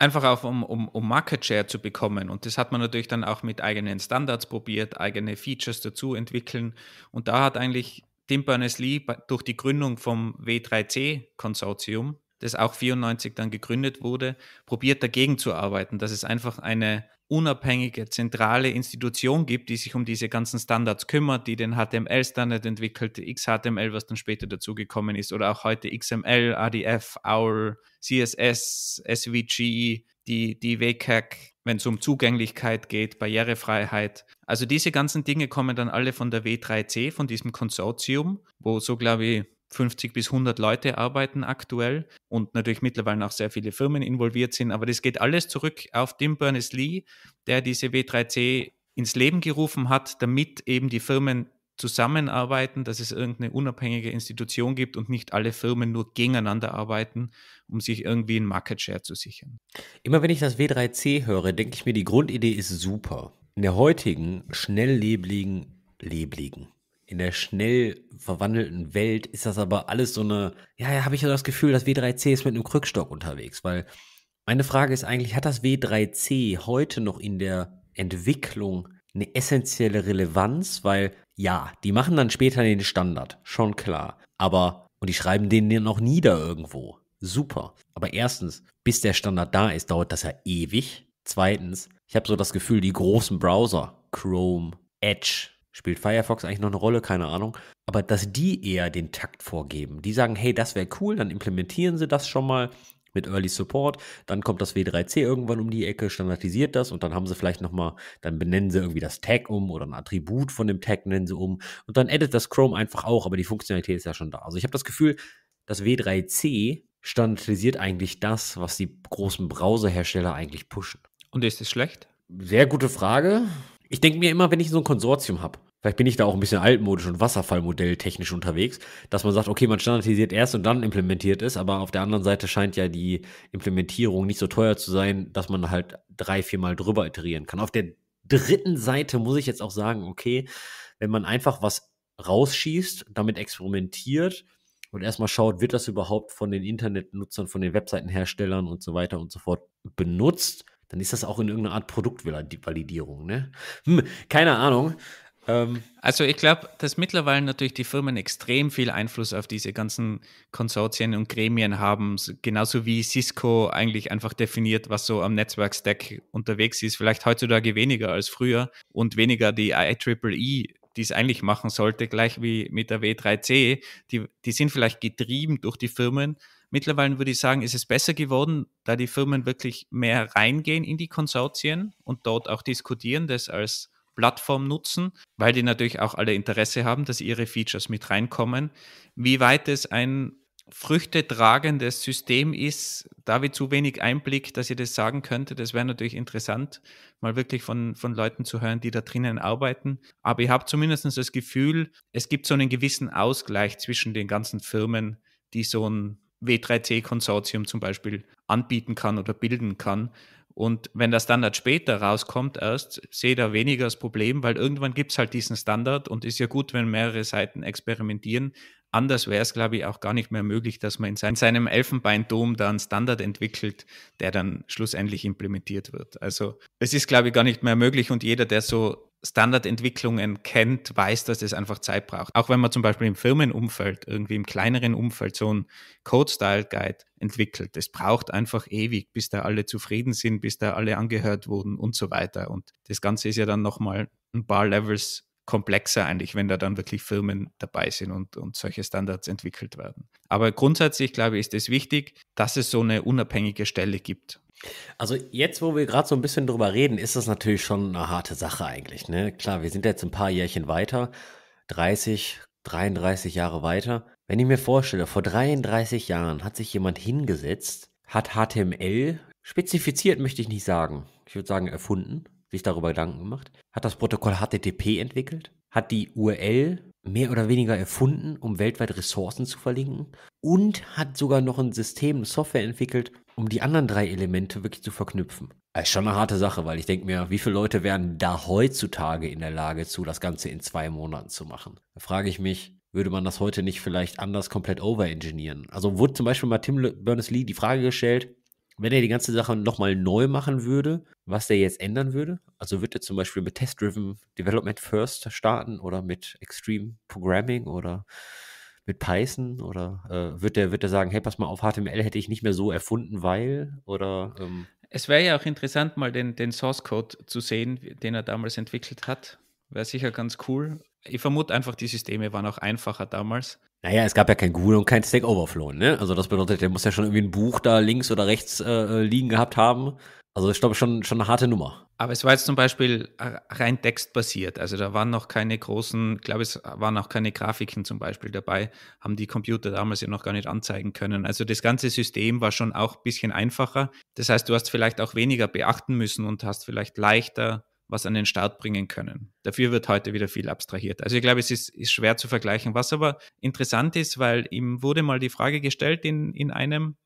Einfach auch, um, um, um Market Share zu bekommen. Und das hat man natürlich dann auch mit eigenen Standards probiert, eigene Features dazu entwickeln. Und da hat eigentlich Tim Berners-Lee durch die Gründung vom W3C-Konsortium das auch 94 dann gegründet wurde, probiert dagegen zu arbeiten, dass es einfach eine unabhängige zentrale Institution gibt, die sich um diese ganzen Standards kümmert, die den HTML-Standard entwickelt, XHTML, was dann später dazugekommen ist, oder auch heute XML, ADF, OWL, CSS, SVG, die, die WCAG, wenn es um Zugänglichkeit geht, Barrierefreiheit. Also diese ganzen Dinge kommen dann alle von der W3C, von diesem Konsortium, wo so glaube ich 50 bis 100 Leute arbeiten aktuell und natürlich mittlerweile auch sehr viele Firmen involviert sind. Aber das geht alles zurück auf Tim Berners-Lee, der diese W3C ins Leben gerufen hat, damit eben die Firmen zusammenarbeiten, dass es irgendeine unabhängige Institution gibt und nicht alle Firmen nur gegeneinander arbeiten, um sich irgendwie einen Market Share zu sichern. Immer wenn ich das W3C höre, denke ich mir, die Grundidee ist super. In der heutigen, schnelllebigen, lebligen, in der schnell verwandelten Welt ist das aber alles so eine, ja, ja, habe ich ja das Gefühl, dass W3C ist mit einem Krückstock unterwegs, weil meine Frage ist eigentlich, hat das W3C heute noch in der Entwicklung eine essentielle Relevanz? Weil ja, die machen dann später den Standard, schon klar, aber, und die schreiben den dann auch nieder irgendwo. Super. Aber erstens, bis der Standard da ist, dauert das ja ewig. Zweitens, ich habe so das Gefühl, die großen Browser, Chrome, Edge, Spielt Firefox eigentlich noch eine Rolle? Keine Ahnung. Aber dass die eher den Takt vorgeben. Die sagen, hey, das wäre cool, dann implementieren sie das schon mal mit Early Support. Dann kommt das W3C irgendwann um die Ecke, standardisiert das und dann haben sie vielleicht nochmal, dann benennen sie irgendwie das Tag um oder ein Attribut von dem Tag nennen sie um und dann edit das Chrome einfach auch, aber die Funktionalität ist ja schon da. Also ich habe das Gefühl, das W3C standardisiert eigentlich das, was die großen Browserhersteller eigentlich pushen. Und ist es schlecht? Sehr gute Frage. Ich denke mir immer, wenn ich so ein Konsortium habe, vielleicht bin ich da auch ein bisschen altmodisch und Wasserfallmodell technisch unterwegs, dass man sagt, okay, man standardisiert erst und dann implementiert es, aber auf der anderen Seite scheint ja die Implementierung nicht so teuer zu sein, dass man halt drei, viermal drüber iterieren kann. Auf der dritten Seite muss ich jetzt auch sagen, okay, wenn man einfach was rausschießt, damit experimentiert und erstmal schaut, wird das überhaupt von den Internetnutzern, von den Webseitenherstellern und so weiter und so fort benutzt, dann ist das auch in irgendeiner Art Produktvalidierung. Ne? Hm, keine Ahnung. Ähm, also ich glaube, dass mittlerweile natürlich die Firmen extrem viel Einfluss auf diese ganzen Konsortien und Gremien haben, genauso wie Cisco eigentlich einfach definiert, was so am Netzwerkstack unterwegs ist. Vielleicht heutzutage weniger als früher und weniger die IEEE die es eigentlich machen sollte, gleich wie mit der W3C, die, die sind vielleicht getrieben durch die Firmen, Mittlerweile würde ich sagen, ist es besser geworden, da die Firmen wirklich mehr reingehen in die Konsortien und dort auch diskutieren, das als Plattform nutzen, weil die natürlich auch alle Interesse haben, dass ihre Features mit reinkommen. Wie weit es ein früchtetragendes System ist, da wir zu wenig Einblick, dass ihr das sagen könnte. Das wäre natürlich interessant, mal wirklich von, von Leuten zu hören, die da drinnen arbeiten. Aber ich habe zumindest das Gefühl, es gibt so einen gewissen Ausgleich zwischen den ganzen Firmen, die so ein W3C-Konsortium zum Beispiel anbieten kann oder bilden kann. Und wenn der Standard später rauskommt, erst sehe ich da weniger das Problem, weil irgendwann gibt es halt diesen Standard und ist ja gut, wenn mehrere Seiten experimentieren. Anders wäre es, glaube ich, auch gar nicht mehr möglich, dass man in, seinem Elfenbeinturm da einen Standard entwickelt, der dann schlussendlich implementiert wird. Also es ist, glaube ich, gar nicht mehr möglich und jeder, der so Standardentwicklungen kennt, weiß, dass das einfach Zeit braucht. Auch wenn man zum Beispiel im Firmenumfeld, irgendwie im kleineren Umfeld so ein Code-Style-Guide entwickelt. Es braucht einfach ewig, bis da alle zufrieden sind, bis da alle angehört wurden und so weiter. Und das Ganze ist ja dann nochmal ein paar Levels komplexer eigentlich, wenn da dann wirklich Firmen dabei sind und, und solche Standards entwickelt werden. Aber grundsätzlich, glaube ich, ist es wichtig, dass es so eine unabhängige Stelle gibt, also jetzt, wo wir gerade so ein bisschen drüber reden, ist das natürlich schon eine harte Sache eigentlich. Ne? Klar, wir sind jetzt ein paar Jährchen weiter, 30, 33 Jahre weiter. Wenn ich mir vorstelle, vor 33 Jahren hat sich jemand hingesetzt, hat HTML spezifiziert, möchte ich nicht sagen, ich würde sagen erfunden, sich darüber Gedanken gemacht, hat das Protokoll HTTP entwickelt, hat die URL mehr oder weniger erfunden, um weltweit Ressourcen zu verlinken und hat sogar noch ein System, eine Software entwickelt, um die anderen drei Elemente wirklich zu verknüpfen. Das ist schon eine harte Sache, weil ich denke mir, wie viele Leute wären da heutzutage in der Lage zu, das Ganze in zwei Monaten zu machen? Da frage ich mich, würde man das heute nicht vielleicht anders komplett overengineeren? Also wurde zum Beispiel mal Tim Berners-Lee die Frage gestellt, wenn er die ganze Sache nochmal neu machen würde, was der jetzt ändern würde? Also würde er zum Beispiel mit Test-Driven Development First starten oder mit Extreme Programming oder mit Python? Oder äh, wird, der, wird der sagen, hey, pass mal auf, HTML hätte ich nicht mehr so erfunden, weil? Oder, ähm es wäre ja auch interessant, mal den, den Source Code zu sehen, den er damals entwickelt hat. Wäre sicher ganz cool. Ich vermute einfach, die Systeme waren auch einfacher damals. Naja, es gab ja kein Google und kein Stack Overflow, ne? Also das bedeutet, der muss ja schon irgendwie ein Buch da links oder rechts äh, äh liegen gehabt haben, also ich glaube schon, schon eine harte Nummer. Aber es war jetzt zum Beispiel äh, rein textbasiert. Also da waren noch keine großen, glaube es waren auch keine Grafiken zum Beispiel dabei, haben die Computer damals ja noch gar nicht anzeigen können. Also das ganze System war schon auch ein bisschen einfacher. Das heißt, du hast vielleicht auch weniger beachten müssen und hast vielleicht leichter was an den Start bringen können. Dafür wird heute wieder viel abstrahiert. Also ich glaube, es ist, ist schwer zu vergleichen. Was aber interessant ist, weil ihm wurde mal die Frage gestellt in, in einem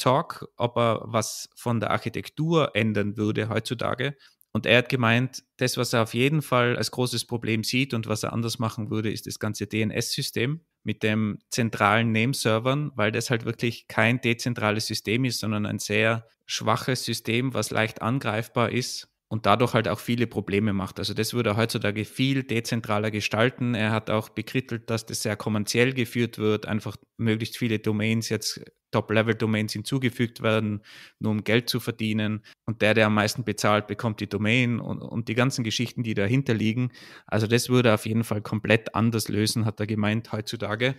Talk, ob er was von der Architektur ändern würde heutzutage. Und er hat gemeint, das, was er auf jeden Fall als großes Problem sieht und was er anders machen würde, ist das ganze DNS-System mit dem zentralen Nameservern, weil das halt wirklich kein dezentrales System ist, sondern ein sehr schwaches System, was leicht angreifbar ist und dadurch halt auch viele Probleme macht. Also das würde er heutzutage viel dezentraler gestalten. Er hat auch bekrittelt, dass das sehr kommerziell geführt wird, einfach möglichst viele Domains jetzt Top-Level-Domains hinzugefügt werden, nur um Geld zu verdienen. Und der, der am meisten bezahlt, bekommt die Domain und, und die ganzen Geschichten, die dahinter liegen. Also das würde er auf jeden Fall komplett anders lösen, hat er gemeint heutzutage.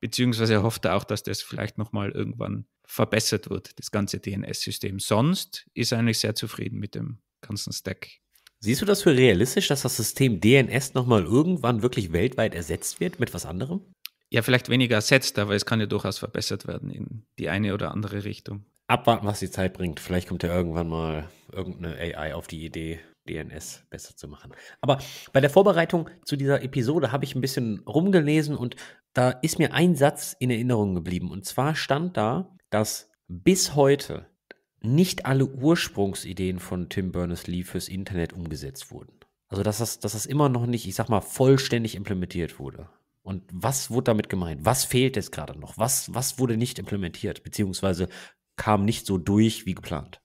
Beziehungsweise er hoffte auch, dass das vielleicht nochmal irgendwann verbessert wird, das ganze DNS-System. Sonst ist er eigentlich sehr zufrieden mit dem ganzen Stack. Siehst du das für realistisch, dass das System DNS nochmal irgendwann wirklich weltweit ersetzt wird mit was anderem? Ja, vielleicht weniger ersetzt, aber es kann ja durchaus verbessert werden in die eine oder andere Richtung. Abwarten, was die Zeit bringt. Vielleicht kommt ja irgendwann mal irgendeine AI auf die Idee, DNS besser zu machen. Aber bei der Vorbereitung zu dieser Episode habe ich ein bisschen rumgelesen und da ist mir ein Satz in Erinnerung geblieben. Und zwar stand da, dass bis heute nicht alle Ursprungsideen von Tim Berners-Lee fürs Internet umgesetzt wurden. Also, dass das, dass das immer noch nicht, ich sag mal, vollständig implementiert wurde. Und was wurde damit gemeint? Was fehlt jetzt gerade noch? Was, was wurde nicht implementiert, beziehungsweise kam nicht so durch wie geplant?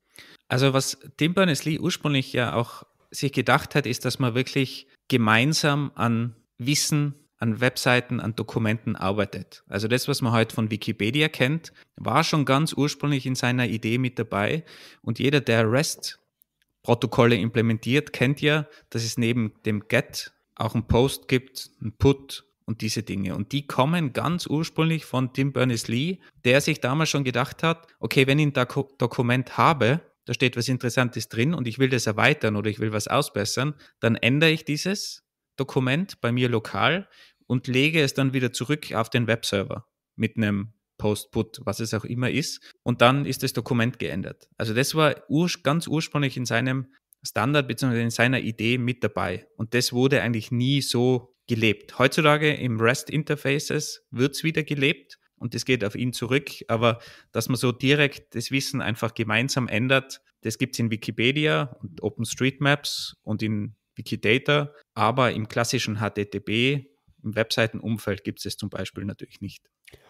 Also, was Tim Berners-Lee ursprünglich ja auch sich gedacht hat, ist, dass man wirklich gemeinsam an Wissen an Webseiten, an Dokumenten arbeitet. Also das, was man heute von Wikipedia kennt, war schon ganz ursprünglich in seiner Idee mit dabei. Und jeder, der REST-Protokolle implementiert, kennt ja, dass es neben dem GET auch ein Post gibt, ein Put und diese Dinge. Und die kommen ganz ursprünglich von Tim Berners-Lee, der sich damals schon gedacht hat, okay, wenn ich ein Doku Dokument habe, da steht was Interessantes drin und ich will das erweitern oder ich will was ausbessern, dann ändere ich dieses Dokument bei mir lokal und lege es dann wieder zurück auf den Webserver mit einem Post-Put, was es auch immer ist. Und dann ist das Dokument geändert. Also das war ur ganz ursprünglich in seinem Standard bzw. in seiner Idee mit dabei. Und das wurde eigentlich nie so gelebt. Heutzutage im REST-Interfaces wird es wieder gelebt und das geht auf ihn zurück. Aber dass man so direkt das Wissen einfach gemeinsam ändert, das gibt es in Wikipedia und OpenStreetMaps und in Wikidata, aber im klassischen HTTP im Webseitenumfeld gibt es es zum Beispiel natürlich nicht.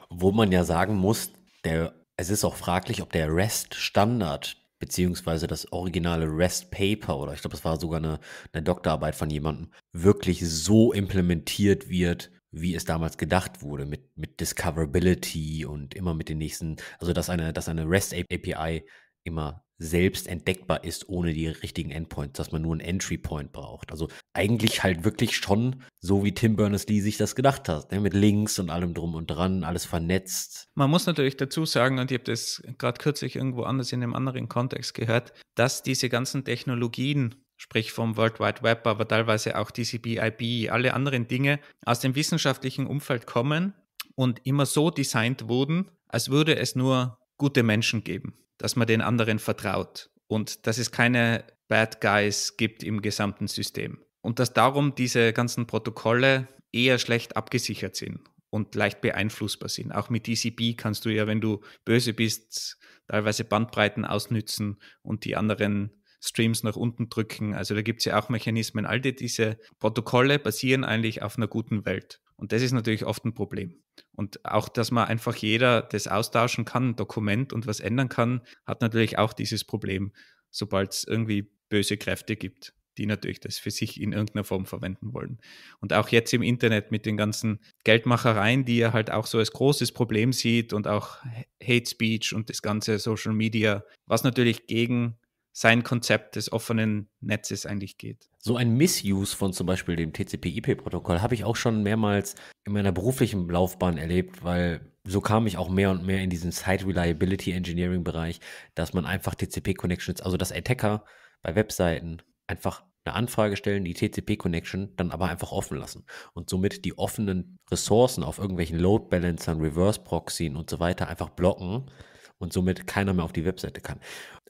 Wo man ja sagen muss, der, es ist auch fraglich, ob der REST-Standard beziehungsweise das originale REST-Paper oder ich glaube, das war sogar eine, eine Doktorarbeit von jemandem, wirklich so implementiert wird, wie es damals gedacht wurde, mit, mit Discoverability und immer mit den nächsten, also dass eine, dass eine REST-API immer selbst entdeckbar ist, ohne die richtigen Endpoints, dass man nur einen Entry-Point braucht. Also eigentlich halt wirklich schon so wie Tim Berners-Lee sich das gedacht hat, ne? mit Links und allem drum und dran, alles vernetzt. Man muss natürlich dazu sagen, und ich habe das gerade kürzlich irgendwo anders in einem anderen Kontext gehört, dass diese ganzen Technologien, sprich vom World Wide Web, aber teilweise auch TCP/IP, alle anderen Dinge aus dem wissenschaftlichen Umfeld kommen und immer so designt wurden, als würde es nur gute Menschen geben, dass man den anderen vertraut und dass es keine Bad Guys gibt im gesamten System und dass darum diese ganzen Protokolle eher schlecht abgesichert sind und leicht beeinflussbar sind. Auch mit TCP e kannst du ja, wenn du böse bist, teilweise Bandbreiten ausnützen und die anderen Streams nach unten drücken. Also da gibt es ja auch Mechanismen. All diese Protokolle basieren eigentlich auf einer guten Welt. Und das ist natürlich oft ein Problem. Und auch, dass man einfach jeder das austauschen kann, ein Dokument und was ändern kann, hat natürlich auch dieses Problem, sobald es irgendwie böse Kräfte gibt die natürlich das für sich in irgendeiner Form verwenden wollen. Und auch jetzt im Internet mit den ganzen Geldmachereien, die er halt auch so als großes Problem sieht und auch Hate Speech und das ganze Social Media, was natürlich gegen sein Konzept des offenen Netzes eigentlich geht. So ein Missuse von zum Beispiel dem TCP-IP-Protokoll habe ich auch schon mehrmals in meiner beruflichen Laufbahn erlebt, weil so kam ich auch mehr und mehr in diesen Site Reliability Engineering Bereich, dass man einfach TCP-Connections, also dass Attacker bei Webseiten einfach eine Anfrage stellen, die TCP-Connection dann aber einfach offen lassen und somit die offenen Ressourcen auf irgendwelchen Load Balancern, Reverse Proxyen und so weiter einfach blocken und somit keiner mehr auf die Webseite kann.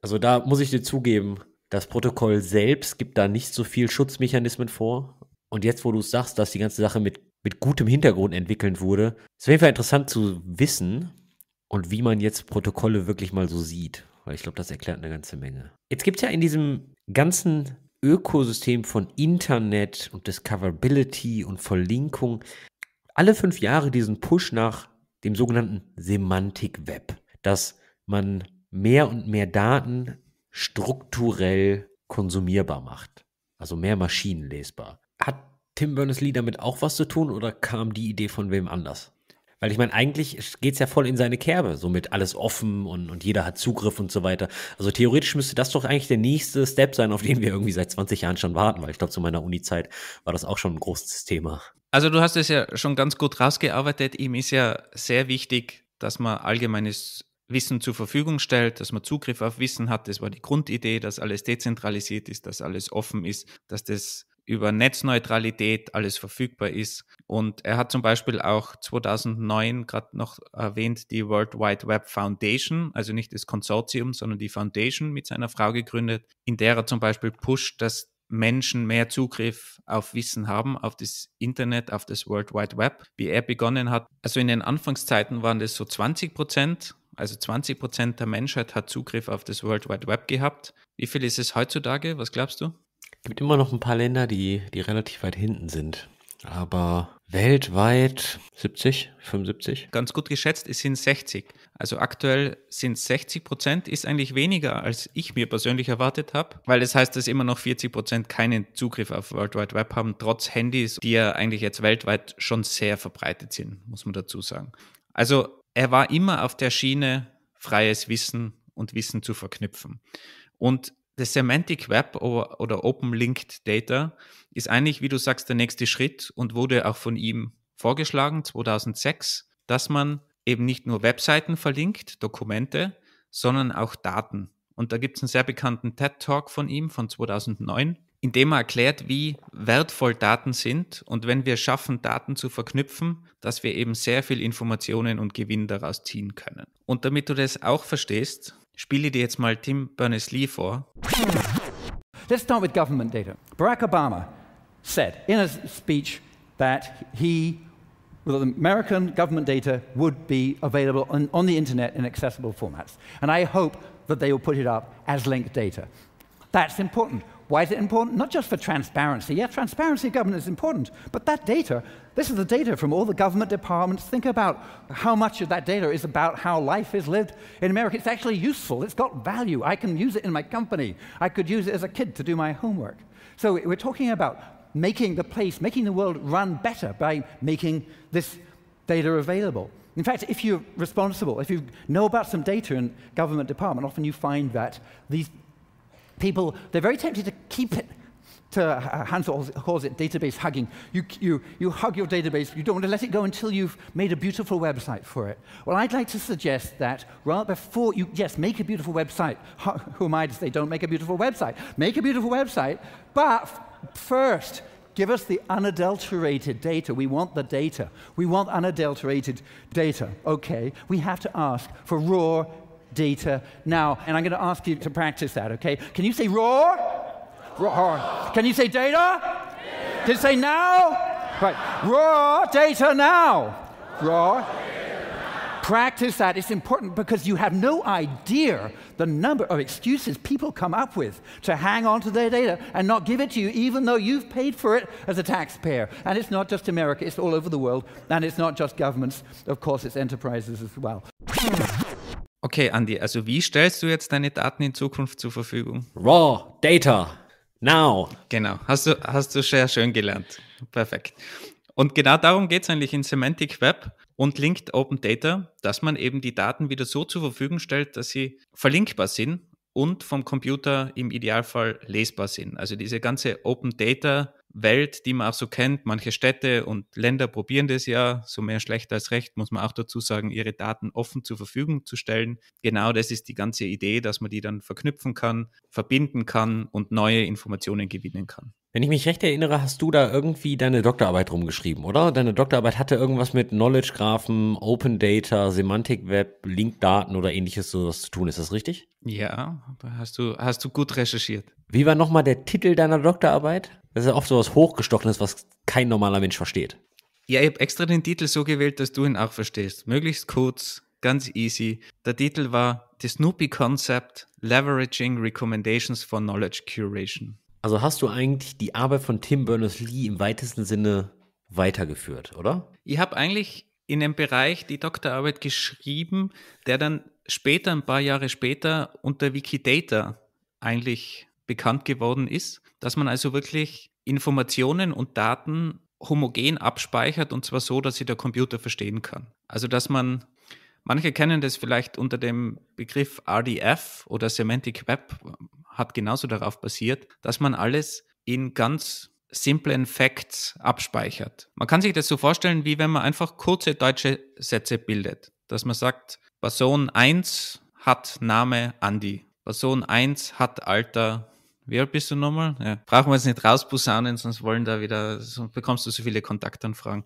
Also da muss ich dir zugeben, das Protokoll selbst gibt da nicht so viel Schutzmechanismen vor. Und jetzt, wo du es sagst, dass die ganze Sache mit, mit gutem Hintergrund entwickelt wurde, ist auf jeden Fall interessant zu wissen und wie man jetzt Protokolle wirklich mal so sieht. Weil ich glaube, das erklärt eine ganze Menge. Jetzt gibt es ja in diesem ganzen Ökosystem von Internet und Discoverability und Verlinkung alle fünf Jahre diesen Push nach dem sogenannten Semantik-Web, dass man mehr und mehr Daten strukturell konsumierbar macht, also mehr maschinenlesbar. Hat Tim Berners-Lee damit auch was zu tun oder kam die Idee von wem anders? Weil ich meine, eigentlich geht es ja voll in seine Kerbe, so mit alles offen und, und jeder hat Zugriff und so weiter. Also theoretisch müsste das doch eigentlich der nächste Step sein, auf den wir irgendwie seit 20 Jahren schon warten, weil ich glaube, zu meiner Uni-Zeit war das auch schon ein großes Thema. Also du hast es ja schon ganz gut rausgearbeitet. Ihm ist ja sehr wichtig, dass man allgemeines Wissen zur Verfügung stellt, dass man Zugriff auf Wissen hat. Das war die Grundidee, dass alles dezentralisiert ist, dass alles offen ist, dass das über Netzneutralität alles verfügbar ist. Und er hat zum Beispiel auch 2009 gerade noch erwähnt die World Wide Web Foundation, also nicht das Konsortium, sondern die Foundation mit seiner Frau gegründet, in der er zum Beispiel pusht, dass Menschen mehr Zugriff auf Wissen haben, auf das Internet, auf das World Wide Web, wie er begonnen hat. Also in den Anfangszeiten waren das so 20 Prozent, also 20 Prozent der Menschheit hat Zugriff auf das World Wide Web gehabt. Wie viel ist es heutzutage? Was glaubst du? gibt immer noch ein paar Länder, die, die relativ weit hinten sind. Aber weltweit 70, 75? Ganz gut geschätzt, es sind 60. Also aktuell sind 60 Prozent, ist eigentlich weniger, als ich mir persönlich erwartet habe, weil das heißt, dass immer noch 40 Prozent keinen Zugriff auf World Wide Web haben, trotz Handys, die ja eigentlich jetzt weltweit schon sehr verbreitet sind, muss man dazu sagen. Also er war immer auf der Schiene, freies Wissen und Wissen zu verknüpfen. Und das Semantic Web oder Open Linked Data ist eigentlich, wie du sagst, der nächste Schritt und wurde auch von ihm vorgeschlagen 2006, dass man eben nicht nur Webseiten verlinkt, Dokumente, sondern auch Daten. Und da gibt es einen sehr bekannten TED Talk von ihm von 2009, in dem er erklärt, wie wertvoll Daten sind und wenn wir schaffen, Daten zu verknüpfen, dass wir eben sehr viel Informationen und Gewinn daraus ziehen können. Und damit du das auch verstehst, spiele dir jetzt mal Tim Berners-Lee vor. Let's start with government data. Barack Obama said in a speech that he that American government data would be available on, on, the internet in accessible formats. And I hope that they will put it up as linked data. That's important. Why is it important? Not just for transparency. Yeah, transparency of government is important, but that data, this is the data from all the government departments. Think about how much of that data is about how life is lived in America. It's actually useful, it's got value. I can use it in my company, I could use it as a kid to do my homework. So we're talking about making the place, making the world run better by making this data available. In fact, if you're responsible, if you know about some data in government department, often you find that these people, they're very tempted to keep it to Hans calls it database hugging. You, you, you hug your database, you don't want to let it go until you've made a beautiful website for it. Well, I'd like to suggest that right before you, yes, make a beautiful website. Who am I to say don't make a beautiful website? Make a beautiful website, but first, give us the unadulterated data. We want the data. We want unadulterated data. Okay, we have to ask for raw data now. And I'm going to ask you to practice that, okay? Can you say roar? Roar. Can you say data? data. Can you say now? Right. Roar, data now. Roar. Practice that. It's important because you have no idea the number of excuses people come up with to hang on to their data and not give it to you, even though you've paid for it as a taxpayer. And it's not just America, it's all over the world. And it's not just governments, of course, it's enterprises as well. Okay, Andy, also wie stellst du jetzt deine Daten in Zukunft zur Verfügung? Raw Data. Now. Genau, hast du, hast du sehr schön gelernt. Perfekt. Und genau darum geht es eigentlich in Semantic Web und Linked Open Data, dass man eben die Daten wieder so zur Verfügung stellt, dass sie verlinkbar sind und vom Computer im Idealfall lesbar sind. Also diese ganze Open Data Welt, die man auch so kennt. Manche Städte und Länder probieren das ja, so mehr schlecht als recht, muss man auch dazu sagen, ihre Daten offen zur Verfügung zu stellen. Genau das ist die ganze Idee, dass man die dann verknüpfen kann, verbinden kann und neue Informationen gewinnen kann. Wenn ich mich recht erinnere, hast du da irgendwie deine Doktorarbeit rumgeschrieben, oder? Deine Doktorarbeit hatte irgendwas mit Knowledge Graphen, Open Data, Semantic Web, Linkdaten oder ähnliches so zu tun. Ist das richtig? Ja, hast du, hast du gut recherchiert. Wie war nochmal der Titel deiner Doktorarbeit? Das ist ja oft so was Hochgestochenes, was kein normaler Mensch versteht. Ja, ich habe extra den Titel so gewählt, dass du ihn auch verstehst. Möglichst kurz, ganz easy. Der Titel war The Snoopy Concept Leveraging Recommendations for Knowledge Curation. Also hast du eigentlich die Arbeit von Tim Berners-Lee im weitesten Sinne weitergeführt, oder? Ich habe eigentlich in dem Bereich die Doktorarbeit geschrieben, der dann später, ein paar Jahre später, unter Wikidata eigentlich bekannt geworden ist, dass man also wirklich Informationen und Daten homogen abspeichert und zwar so, dass sie der Computer verstehen kann. Also dass man, manche kennen das vielleicht unter dem Begriff RDF oder Semantic Web, hat genauso darauf basiert, dass man alles in ganz simplen Facts abspeichert. Man kann sich das so vorstellen, wie wenn man einfach kurze deutsche Sätze bildet, dass man sagt, Person 1 hat Name Andi, Person 1 hat Alter wie alt bist du nochmal? Ja. Brauchen wir jetzt nicht rausposaunen, sonst wollen da wieder, sonst bekommst du so viele Kontaktanfragen.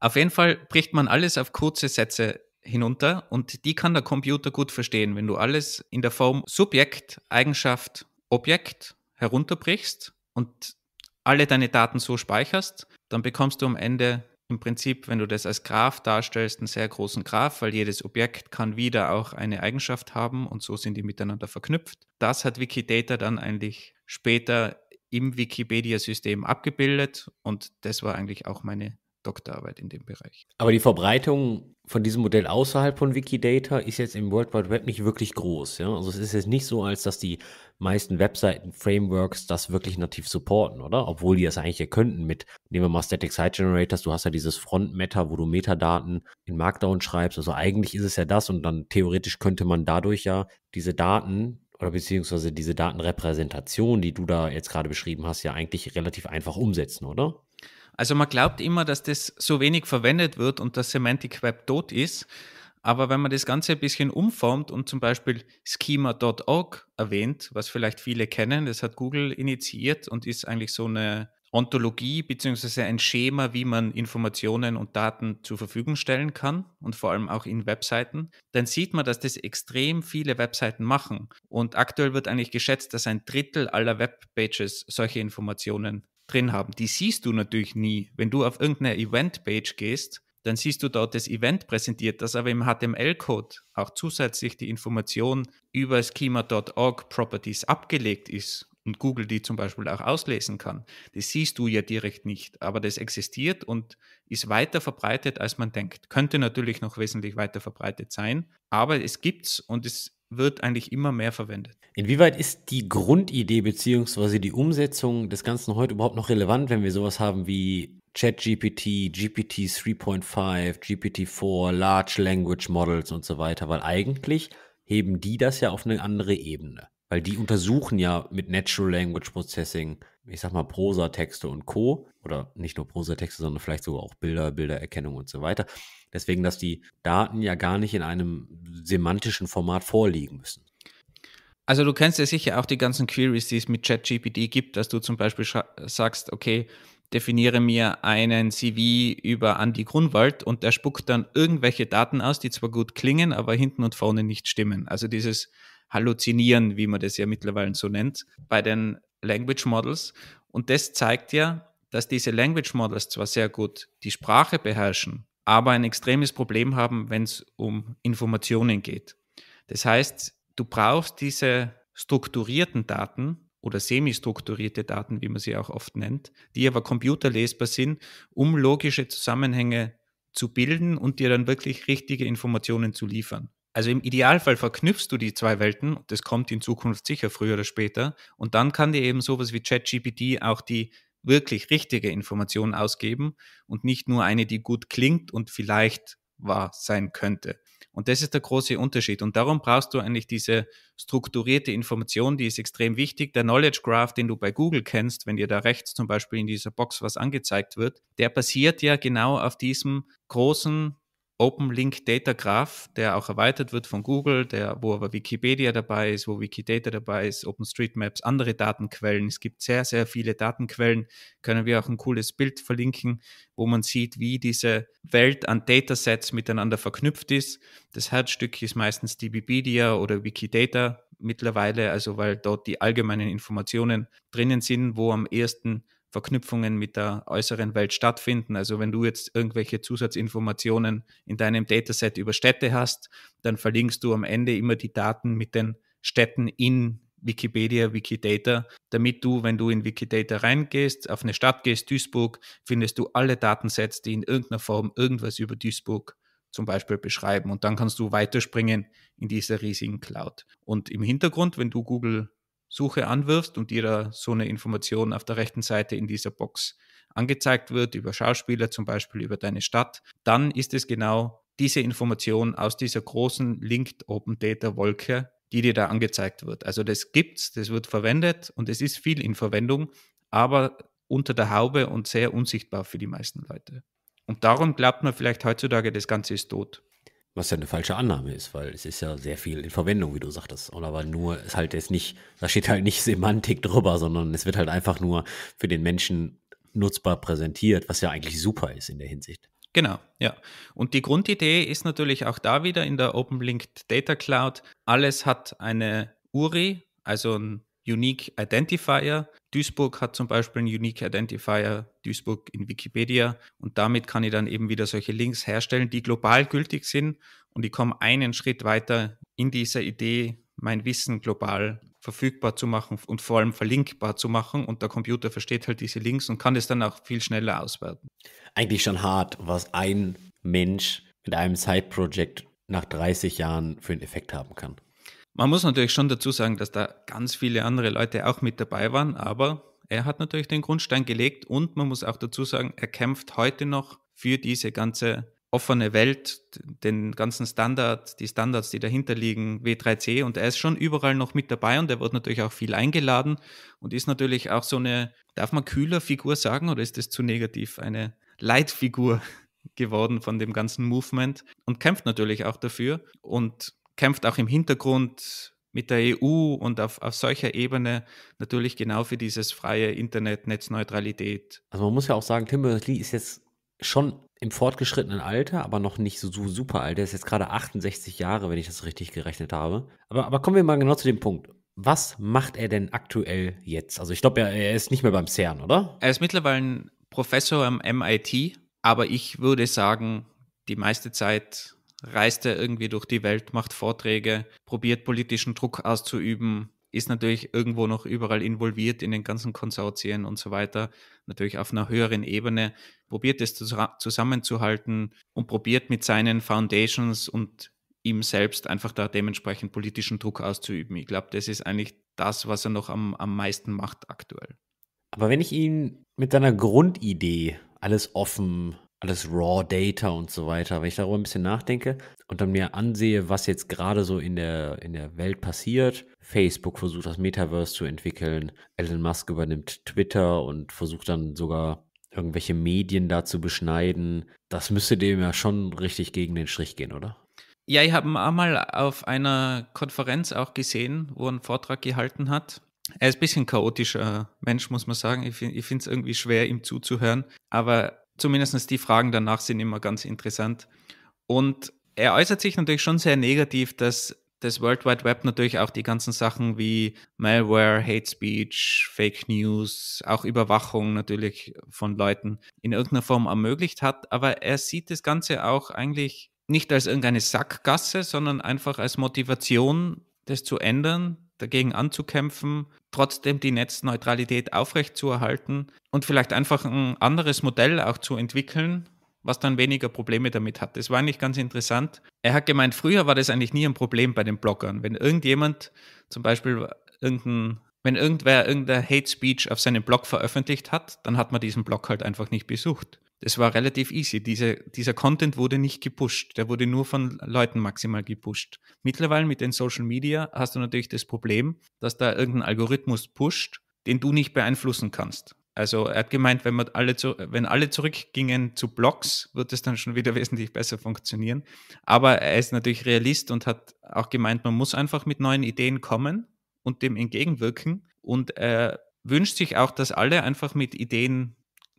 Auf jeden Fall bricht man alles auf kurze Sätze hinunter und die kann der Computer gut verstehen. Wenn du alles in der Form Subjekt, Eigenschaft, Objekt herunterbrichst und alle deine Daten so speicherst, dann bekommst du am Ende im Prinzip, wenn du das als Graph darstellst, einen sehr großen Graph, weil jedes Objekt kann wieder auch eine Eigenschaft haben und so sind die miteinander verknüpft. Das hat Wikidata dann eigentlich später im Wikipedia-System abgebildet und das war eigentlich auch meine Doktorarbeit in dem Bereich. Aber die Verbreitung von diesem Modell außerhalb von Wikidata ist jetzt im World Wide Web nicht wirklich groß. Ja? Also es ist jetzt nicht so, als dass die meisten Webseiten-Frameworks das wirklich nativ supporten, oder? Obwohl die das eigentlich ja könnten mit, nehmen wir mal Static Site Generators, du hast ja dieses Front-Meta, wo du Metadaten in Markdown schreibst. Also eigentlich ist es ja das und dann theoretisch könnte man dadurch ja diese Daten oder beziehungsweise diese Datenrepräsentation, die du da jetzt gerade beschrieben hast, ja eigentlich relativ einfach umsetzen, oder? Also man glaubt immer, dass das so wenig verwendet wird und dass Semantic Web tot ist. Aber wenn man das Ganze ein bisschen umformt und zum Beispiel schema.org erwähnt, was vielleicht viele kennen, das hat Google initiiert und ist eigentlich so eine Ontologie beziehungsweise ein Schema, wie man Informationen und Daten zur Verfügung stellen kann und vor allem auch in Webseiten, dann sieht man, dass das extrem viele Webseiten machen. Und aktuell wird eigentlich geschätzt, dass ein Drittel aller Webpages solche Informationen drin haben. Die siehst du natürlich nie. Wenn du auf irgendeine Event-Page gehst, dann siehst du dort das Event präsentiert, das aber im HTML-Code auch zusätzlich die Information über schema.org Properties abgelegt ist und Google die zum Beispiel auch auslesen kann. Das siehst du ja direkt nicht, aber das existiert und ist weiter verbreitet, als man denkt. Könnte natürlich noch wesentlich weiter verbreitet sein, aber es gibt es und es wird eigentlich immer mehr verwendet. Inwieweit ist die Grundidee bzw. die Umsetzung des Ganzen heute überhaupt noch relevant, wenn wir sowas haben wie ChatGPT, GPT 3.5, GPT-4, Large Language Models und so weiter? Weil eigentlich heben die das ja auf eine andere Ebene, weil die untersuchen ja mit Natural Language Processing ich sag mal, Prosatexte und Co. Oder nicht nur Prosatexte, sondern vielleicht sogar auch Bilder, Bildererkennung und so weiter. Deswegen, dass die Daten ja gar nicht in einem semantischen Format vorliegen müssen. Also du kennst ja sicher auch die ganzen Queries, die es mit ChatGPT gibt, dass du zum Beispiel sagst, okay, definiere mir einen CV über Andy Grunwald und der spuckt dann irgendwelche Daten aus, die zwar gut klingen, aber hinten und vorne nicht stimmen. Also dieses Halluzinieren, wie man das ja mittlerweile so nennt, bei den Language Models. Und das zeigt ja, dass diese Language Models zwar sehr gut die Sprache beherrschen, aber ein extremes Problem haben, wenn es um Informationen geht. Das heißt, du brauchst diese strukturierten Daten oder semi-strukturierte Daten, wie man sie auch oft nennt, die aber computerlesbar sind, um logische Zusammenhänge zu bilden und dir dann wirklich richtige Informationen zu liefern. Also im Idealfall verknüpfst du die zwei Welten, das kommt in Zukunft sicher früher oder später, und dann kann dir eben sowas wie ChatGPT auch die wirklich richtige Information ausgeben und nicht nur eine, die gut klingt und vielleicht wahr sein könnte. Und das ist der große Unterschied. Und darum brauchst du eigentlich diese strukturierte Information, die ist extrem wichtig. Der Knowledge Graph, den du bei Google kennst, wenn dir da rechts zum Beispiel in dieser Box was angezeigt wird, der basiert ja genau auf diesem großen Open Link Data Graph, der auch erweitert wird von Google, der, wo aber Wikipedia dabei ist, wo Wikidata dabei ist, OpenStreetMaps, andere Datenquellen. Es gibt sehr, sehr viele Datenquellen. Können wir auch ein cooles Bild verlinken, wo man sieht, wie diese Welt an Datasets miteinander verknüpft ist. Das Herzstück ist meistens DBpedia oder Wikidata mittlerweile, also weil dort die allgemeinen Informationen drinnen sind, wo am ersten Verknüpfungen mit der äußeren Welt stattfinden. Also wenn du jetzt irgendwelche Zusatzinformationen in deinem Dataset über Städte hast, dann verlinkst du am Ende immer die Daten mit den Städten in Wikipedia, Wikidata, damit du, wenn du in Wikidata reingehst, auf eine Stadt gehst, Duisburg, findest du alle Datensets, die in irgendeiner Form irgendwas über Duisburg zum Beispiel beschreiben. Und dann kannst du weiterspringen in dieser riesigen Cloud. Und im Hintergrund, wenn du Google Suche anwirfst und dir da so eine Information auf der rechten Seite in dieser Box angezeigt wird, über Schauspieler zum Beispiel, über deine Stadt, dann ist es genau diese Information aus dieser großen Linked Open Data Wolke, die dir da angezeigt wird. Also das gibt's, das wird verwendet und es ist viel in Verwendung, aber unter der Haube und sehr unsichtbar für die meisten Leute. Und darum glaubt man vielleicht heutzutage, das Ganze ist tot. Was ja eine falsche Annahme ist, weil es ist ja sehr viel in Verwendung, wie du sagtest. Und aber nur es halt jetzt nicht, da steht halt nicht Semantik drüber, sondern es wird halt einfach nur für den Menschen nutzbar präsentiert, was ja eigentlich super ist in der Hinsicht. Genau, ja. Und die Grundidee ist natürlich auch da wieder in der OpenLink Data Cloud. Alles hat eine URI, also ein Unique Identifier. Duisburg hat zum Beispiel einen Unique Identifier, Duisburg in Wikipedia. Und damit kann ich dann eben wieder solche Links herstellen, die global gültig sind. Und ich komme einen Schritt weiter in dieser Idee, mein Wissen global verfügbar zu machen und vor allem verlinkbar zu machen. Und der Computer versteht halt diese Links und kann es dann auch viel schneller auswerten. Eigentlich schon hart, was ein Mensch mit einem Side-Project nach 30 Jahren für einen Effekt haben kann. Man muss natürlich schon dazu sagen, dass da ganz viele andere Leute auch mit dabei waren, aber er hat natürlich den Grundstein gelegt und man muss auch dazu sagen, er kämpft heute noch für diese ganze offene Welt, den ganzen Standard, die Standards, die dahinter liegen, W3C und er ist schon überall noch mit dabei und er wird natürlich auch viel eingeladen und ist natürlich auch so eine, darf man kühler Figur sagen oder ist das zu negativ, eine Leitfigur geworden von dem ganzen Movement und kämpft natürlich auch dafür und kämpft auch im Hintergrund mit der EU und auf, auf solcher Ebene natürlich genau für dieses freie Internet, Netzneutralität. Also man muss ja auch sagen, Tim Berners-Lee ist jetzt schon im fortgeschrittenen Alter, aber noch nicht so super alt. Er ist jetzt gerade 68 Jahre, wenn ich das richtig gerechnet habe. Aber, aber kommen wir mal genau zu dem Punkt. Was macht er denn aktuell jetzt? Also ich glaube, er, er ist nicht mehr beim CERN, oder? Er ist mittlerweile ein Professor am MIT, aber ich würde sagen, die meiste Zeit reist er irgendwie durch die Welt, macht Vorträge, probiert politischen Druck auszuüben, ist natürlich irgendwo noch überall involviert in den ganzen Konsortien und so weiter, natürlich auf einer höheren Ebene, probiert es zusammenzuhalten und probiert mit seinen Foundations und ihm selbst einfach da dementsprechend politischen Druck auszuüben. Ich glaube, das ist eigentlich das, was er noch am, am meisten macht aktuell. Aber wenn ich ihn mit seiner Grundidee alles offen, alles Raw Data und so weiter. Wenn ich darüber ein bisschen nachdenke und dann mir ansehe, was jetzt gerade so in der, in der Welt passiert, Facebook versucht das Metaverse zu entwickeln, Elon Musk übernimmt Twitter und versucht dann sogar irgendwelche Medien da zu beschneiden, das müsste dem ja schon richtig gegen den Strich gehen, oder? Ja, ich habe ihn auch mal auf einer Konferenz auch gesehen, wo er einen Vortrag gehalten hat. Er ist ein bisschen chaotischer Mensch, muss man sagen. Ich, ich finde es irgendwie schwer, ihm zuzuhören. Aber Zumindest die Fragen danach sind immer ganz interessant. Und er äußert sich natürlich schon sehr negativ, dass das World Wide Web natürlich auch die ganzen Sachen wie Malware, Hate Speech, Fake News, auch Überwachung natürlich von Leuten in irgendeiner Form ermöglicht hat. Aber er sieht das Ganze auch eigentlich nicht als irgendeine Sackgasse, sondern einfach als Motivation, das zu ändern, dagegen anzukämpfen trotzdem die Netzneutralität aufrechtzuerhalten und vielleicht einfach ein anderes Modell auch zu entwickeln, was dann weniger Probleme damit hat. Das war eigentlich ganz interessant. Er hat gemeint, früher war das eigentlich nie ein Problem bei den Bloggern. Wenn irgendjemand zum Beispiel irgendein wenn irgendwer irgendein Hate Speech auf seinem Blog veröffentlicht hat, dann hat man diesen Blog halt einfach nicht besucht. Das war relativ easy. Diese, dieser Content wurde nicht gepusht. Der wurde nur von Leuten maximal gepusht. Mittlerweile mit den Social Media hast du natürlich das Problem, dass da irgendein Algorithmus pusht, den du nicht beeinflussen kannst. Also er hat gemeint, wenn, man alle zu, wenn alle zurückgingen zu Blogs, wird es dann schon wieder wesentlich besser funktionieren. Aber er ist natürlich Realist und hat auch gemeint, man muss einfach mit neuen Ideen kommen und dem entgegenwirken. Und er wünscht sich auch, dass alle einfach mit Ideen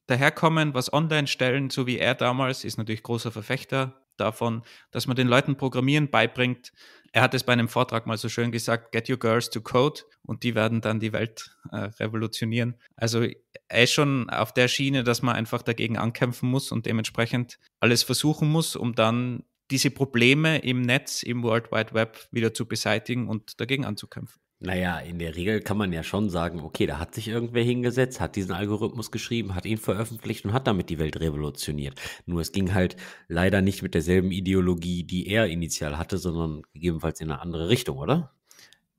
daherkommen, was online stellen, so wie er damals, ist natürlich großer Verfechter davon, dass man den Leuten Programmieren beibringt. Er hat es bei einem Vortrag mal so schön gesagt, get your girls to code und die werden dann die Welt äh, revolutionieren. Also er ist schon auf der Schiene, dass man einfach dagegen ankämpfen muss und dementsprechend alles versuchen muss, um dann diese Probleme im Netz, im World Wide Web wieder zu beseitigen und dagegen anzukämpfen. Naja, in der Regel kann man ja schon sagen, okay, da hat sich irgendwer hingesetzt, hat diesen Algorithmus geschrieben, hat ihn veröffentlicht und hat damit die Welt revolutioniert. Nur es ging halt leider nicht mit derselben Ideologie, die er initial hatte, sondern gegebenenfalls in eine andere Richtung, oder?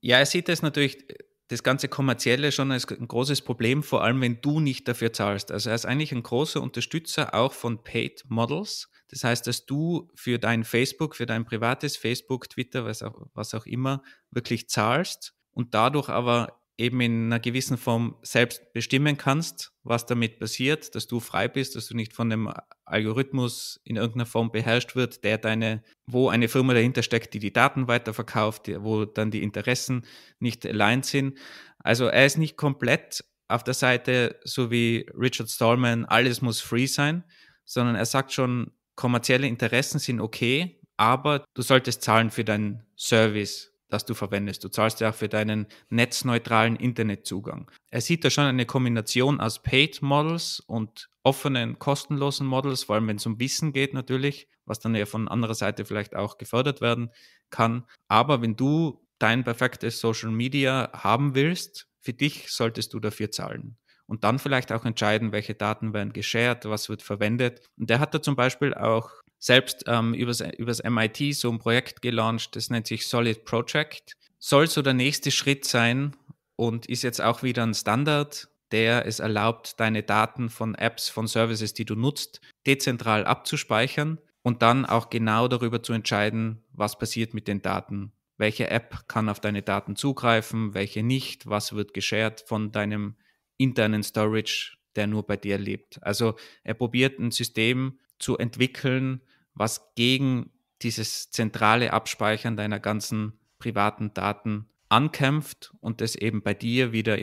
Ja, er sieht das natürlich, das ganze Kommerzielle schon als ein großes Problem, vor allem wenn du nicht dafür zahlst. Also er ist eigentlich ein großer Unterstützer auch von Paid Models. Das heißt, dass du für dein Facebook, für dein privates Facebook, Twitter, was auch, was auch immer, wirklich zahlst und dadurch aber eben in einer gewissen Form selbst bestimmen kannst, was damit passiert, dass du frei bist, dass du nicht von einem Algorithmus in irgendeiner Form beherrscht wird, der deine, wo eine Firma dahinter steckt, die die Daten weiterverkauft, wo dann die Interessen nicht allein sind. Also er ist nicht komplett auf der Seite, so wie Richard Stallman, alles muss free sein, sondern er sagt schon, kommerzielle Interessen sind okay, aber du solltest zahlen für deinen Service das du verwendest. Du zahlst ja auch für deinen netzneutralen Internetzugang. Er sieht da schon eine Kombination aus Paid Models und offenen, kostenlosen Models, vor allem wenn es um Wissen geht natürlich, was dann ja von anderer Seite vielleicht auch gefördert werden kann. Aber wenn du dein perfektes Social Media haben willst, für dich solltest du dafür zahlen. Und dann vielleicht auch entscheiden, welche Daten werden geshared, was wird verwendet. Und der hat da zum Beispiel auch selbst ähm, übers, übers MIT so ein Projekt gelauncht, das nennt sich Solid Project. Soll so der nächste Schritt sein und ist jetzt auch wieder ein Standard, der es erlaubt, deine Daten von Apps, von Services, die du nutzt, dezentral abzuspeichern und dann auch genau darüber zu entscheiden, was passiert mit den Daten. Welche App kann auf deine Daten zugreifen, welche nicht, was wird geshared von deinem internen Storage, der nur bei dir lebt. Also er probiert ein System zu entwickeln, was gegen dieses zentrale Abspeichern deiner ganzen privaten Daten ankämpft und das eben bei dir wieder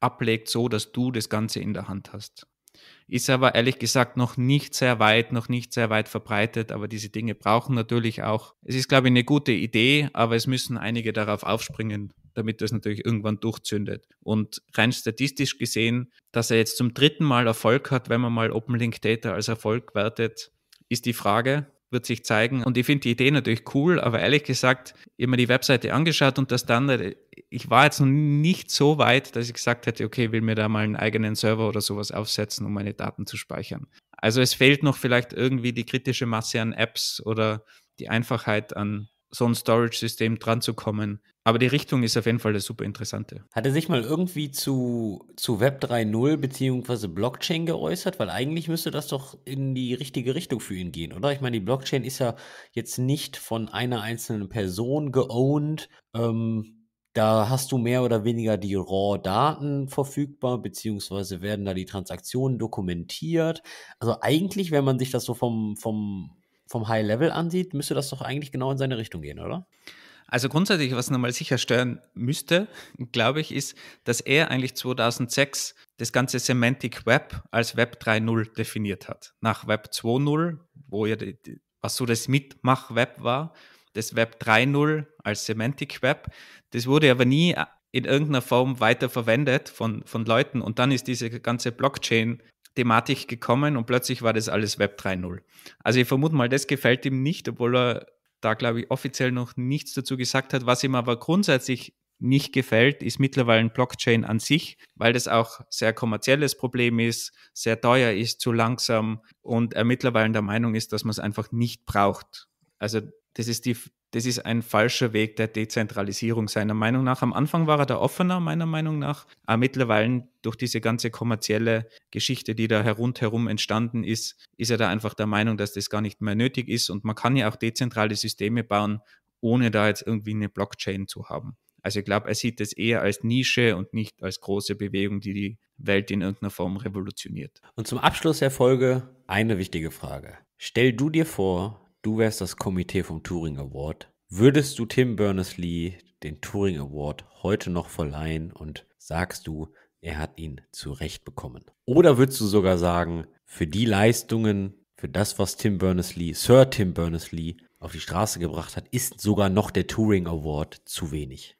ablegt, so dass du das Ganze in der Hand hast. Ist aber ehrlich gesagt noch nicht sehr weit, noch nicht sehr weit verbreitet, aber diese Dinge brauchen natürlich auch. Es ist, glaube ich, eine gute Idee, aber es müssen einige darauf aufspringen, damit das natürlich irgendwann durchzündet. Und rein statistisch gesehen, dass er jetzt zum dritten Mal Erfolg hat, wenn man mal Open Link Data als Erfolg wertet, ist die Frage, wird sich zeigen. Und ich finde die Idee natürlich cool, aber ehrlich gesagt, ich habe mir die Webseite angeschaut und das Standard, äh, ich war jetzt noch nicht so weit, dass ich gesagt hätte, okay, will mir da mal einen eigenen Server oder sowas aufsetzen, um meine Daten zu speichern. Also es fehlt noch vielleicht irgendwie die kritische Masse an Apps oder die Einfachheit an so ein Storage-System dran zu kommen. Aber die Richtung ist auf jeden Fall das super interessante. Hat er sich mal irgendwie zu, zu Web 3.0 bzw. Blockchain geäußert? Weil eigentlich müsste das doch in die richtige Richtung für ihn gehen, oder? Ich meine, die Blockchain ist ja jetzt nicht von einer einzelnen Person geowned. Ähm, da hast du mehr oder weniger die RAW-Daten verfügbar, beziehungsweise werden da die Transaktionen dokumentiert. Also eigentlich, wenn man sich das so vom, vom vom High Level ansieht, müsste das doch eigentlich genau in seine Richtung gehen, oder? Also grundsätzlich, was nochmal stören müsste, glaube ich, ist, dass er eigentlich 2006 das ganze Semantic Web als Web 3.0 definiert hat. Nach Web 2.0, wo ja die, was so das Mitmach-Web war, das Web 3.0 als Semantic Web, das wurde aber nie in irgendeiner Form weiter verwendet von, von Leuten. Und dann ist diese ganze Blockchain Thematik gekommen und plötzlich war das alles Web 3.0. Also ich vermute mal, das gefällt ihm nicht, obwohl er da, glaube ich, offiziell noch nichts dazu gesagt hat. Was ihm aber grundsätzlich nicht gefällt, ist mittlerweile Blockchain an sich, weil das auch sehr kommerzielles Problem ist, sehr teuer ist, zu langsam und er mittlerweile der Meinung ist, dass man es einfach nicht braucht. Also das ist die, das ist ein falscher Weg der Dezentralisierung seiner Meinung nach. Am Anfang war er da offener, meiner Meinung nach. Aber mittlerweile durch diese ganze kommerzielle Geschichte, die da rundherum entstanden ist, ist er da einfach der Meinung, dass das gar nicht mehr nötig ist. Und man kann ja auch dezentrale Systeme bauen, ohne da jetzt irgendwie eine Blockchain zu haben. Also ich glaube, er sieht das eher als Nische und nicht als große Bewegung, die die Welt in irgendeiner Form revolutioniert. Und zum Abschluss der Folge eine wichtige Frage. Stell du dir vor, du wärst das Komitee vom Turing Award, würdest du Tim Berners-Lee den Turing Award heute noch verleihen und sagst du, er hat ihn zurecht bekommen? Oder würdest du sogar sagen, für die Leistungen, für das, was Tim Berners-Lee, Sir Tim Berners-Lee auf die Straße gebracht hat, ist sogar noch der Turing Award zu wenig?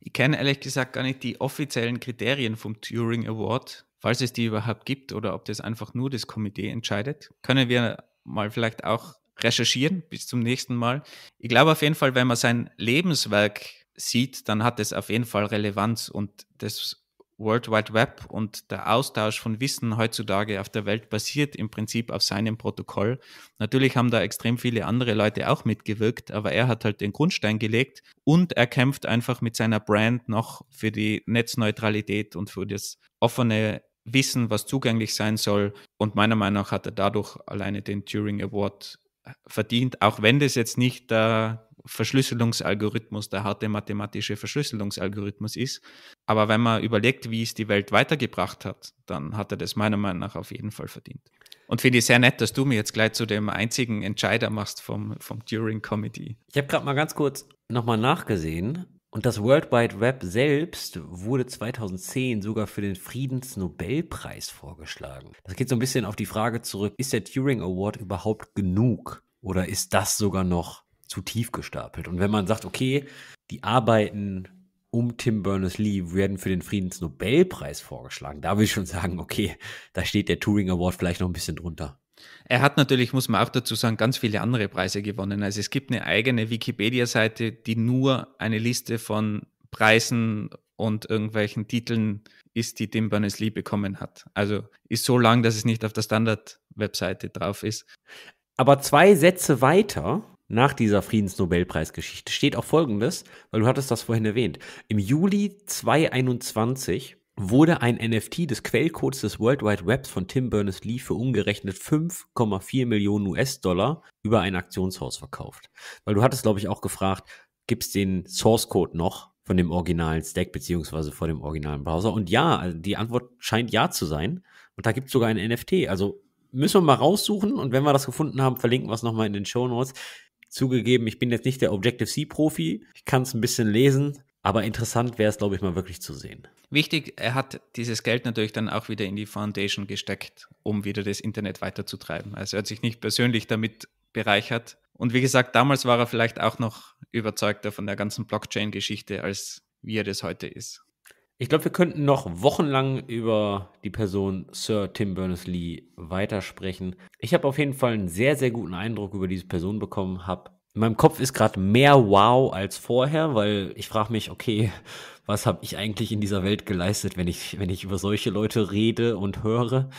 Ich kenne ehrlich gesagt gar nicht die offiziellen Kriterien vom Turing Award, falls es die überhaupt gibt oder ob das einfach nur das Komitee entscheidet. Können wir mal vielleicht auch recherchieren. Bis zum nächsten Mal. Ich glaube auf jeden Fall, wenn man sein Lebenswerk sieht, dann hat es auf jeden Fall Relevanz und das World Wide Web und der Austausch von Wissen heutzutage auf der Welt basiert im Prinzip auf seinem Protokoll. Natürlich haben da extrem viele andere Leute auch mitgewirkt, aber er hat halt den Grundstein gelegt und er kämpft einfach mit seiner Brand noch für die Netzneutralität und für das offene Wissen, was zugänglich sein soll. Und meiner Meinung nach hat er dadurch alleine den Turing Award verdient, auch wenn das jetzt nicht der Verschlüsselungsalgorithmus, der harte mathematische Verschlüsselungsalgorithmus ist. Aber wenn man überlegt, wie es die Welt weitergebracht hat, dann hat er das meiner Meinung nach auf jeden Fall verdient. Und finde ich sehr nett, dass du mir jetzt gleich zu dem einzigen Entscheider machst vom, vom Turing Committee. Ich habe gerade mal ganz kurz nochmal nachgesehen. Und das World Wide Web selbst wurde 2010 sogar für den Friedensnobelpreis vorgeschlagen. Das geht so ein bisschen auf die Frage zurück, ist der Turing Award überhaupt genug oder ist das sogar noch zu tief gestapelt? Und wenn man sagt, okay, die Arbeiten um Tim Berners-Lee werden für den Friedensnobelpreis vorgeschlagen, da würde ich schon sagen, okay, da steht der Turing Award vielleicht noch ein bisschen drunter. Er hat natürlich, muss man auch dazu sagen, ganz viele andere Preise gewonnen. Also es gibt eine eigene Wikipedia-Seite, die nur eine Liste von Preisen und irgendwelchen Titeln ist, die Tim Berners-Lee bekommen hat. Also ist so lang, dass es nicht auf der Standard-Webseite drauf ist. Aber zwei Sätze weiter nach dieser Friedensnobelpreisgeschichte steht auch Folgendes, weil du hattest das vorhin erwähnt. Im Juli 2021 wurde ein NFT des Quellcodes des World Wide Webs von Tim Berners-Lee für umgerechnet 5,4 Millionen US-Dollar über ein Aktionshaus verkauft. Weil du hattest, glaube ich, auch gefragt, gibt es den Source Code noch von dem originalen Stack beziehungsweise vor dem originalen Browser? Und ja, also die Antwort scheint ja zu sein. Und da gibt es sogar ein NFT. Also müssen wir mal raussuchen und wenn wir das gefunden haben, verlinken wir es nochmal in den Show Notes. Zugegeben, ich bin jetzt nicht der Objective-C-Profi. Ich kann es ein bisschen lesen. Aber interessant wäre es, glaube ich, mal wirklich zu sehen. Wichtig, er hat dieses Geld natürlich dann auch wieder in die Foundation gesteckt, um wieder das Internet weiterzutreiben. Also er hat sich nicht persönlich damit bereichert. Und wie gesagt, damals war er vielleicht auch noch überzeugter von der ganzen Blockchain-Geschichte, als wie er das heute ist. Ich glaube, wir könnten noch wochenlang über die Person Sir Tim Berners-Lee weitersprechen. Ich habe auf jeden Fall einen sehr, sehr guten Eindruck über diese Person bekommen, habe in meinem Kopf ist gerade mehr wow als vorher, weil ich frage mich, okay, was habe ich eigentlich in dieser Welt geleistet, wenn ich, wenn ich über solche Leute rede und höre?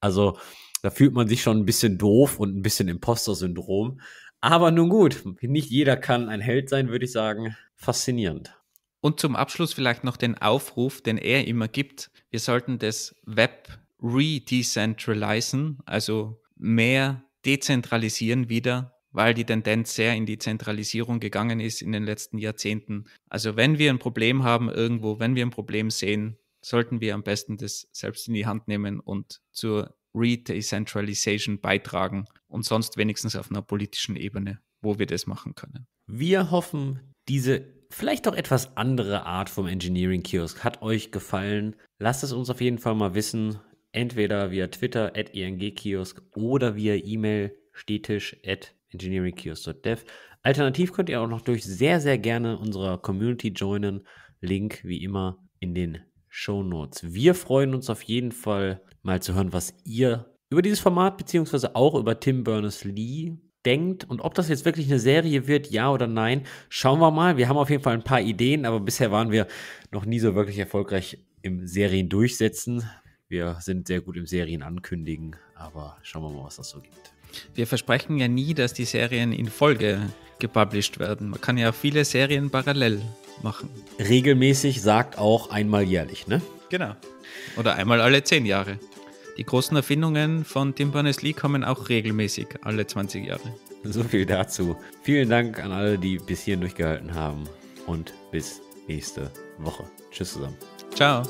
Also da fühlt man sich schon ein bisschen doof und ein bisschen Imposter-Syndrom. Aber nun gut, nicht jeder kann ein Held sein, würde ich sagen. Faszinierend. Und zum Abschluss vielleicht noch den Aufruf, den er immer gibt. Wir sollten das Web re-decentralisieren, also mehr dezentralisieren wieder weil die Tendenz sehr in die Zentralisierung gegangen ist in den letzten Jahrzehnten. Also wenn wir ein Problem haben irgendwo, wenn wir ein Problem sehen, sollten wir am besten das selbst in die Hand nehmen und zur Re-Decentralization beitragen und sonst wenigstens auf einer politischen Ebene, wo wir das machen können. Wir hoffen, diese vielleicht auch etwas andere Art vom Engineering Kiosk hat euch gefallen. Lasst es uns auf jeden Fall mal wissen, entweder via Twitter at engkiosk oder via E-Mail stetisch at engineeringkiosk.dev. Alternativ könnt ihr auch noch durch sehr, sehr gerne unserer Community joinen. Link wie immer in den Show Notes. Wir freuen uns auf jeden Fall mal zu hören, was ihr über dieses Format beziehungsweise auch über Tim Berners-Lee denkt und ob das jetzt wirklich eine Serie wird, ja oder nein, schauen wir mal. Wir haben auf jeden Fall ein paar Ideen, aber bisher waren wir noch nie so wirklich erfolgreich im Serien durchsetzen. Wir sind sehr gut im Serien ankündigen, aber schauen wir mal, was das so gibt wir versprechen ja nie, dass die Serien in Folge gepublished werden. Man kann ja viele Serien parallel machen. Regelmäßig sagt auch einmal jährlich, ne? Genau. Oder einmal alle zehn Jahre. Die großen Erfindungen von Tim Berners-Lee kommen auch regelmäßig alle 20 Jahre. So viel dazu. Vielen Dank an alle, die bis hierhin durchgehalten haben. Und bis nächste Woche. Tschüss zusammen. Ciao.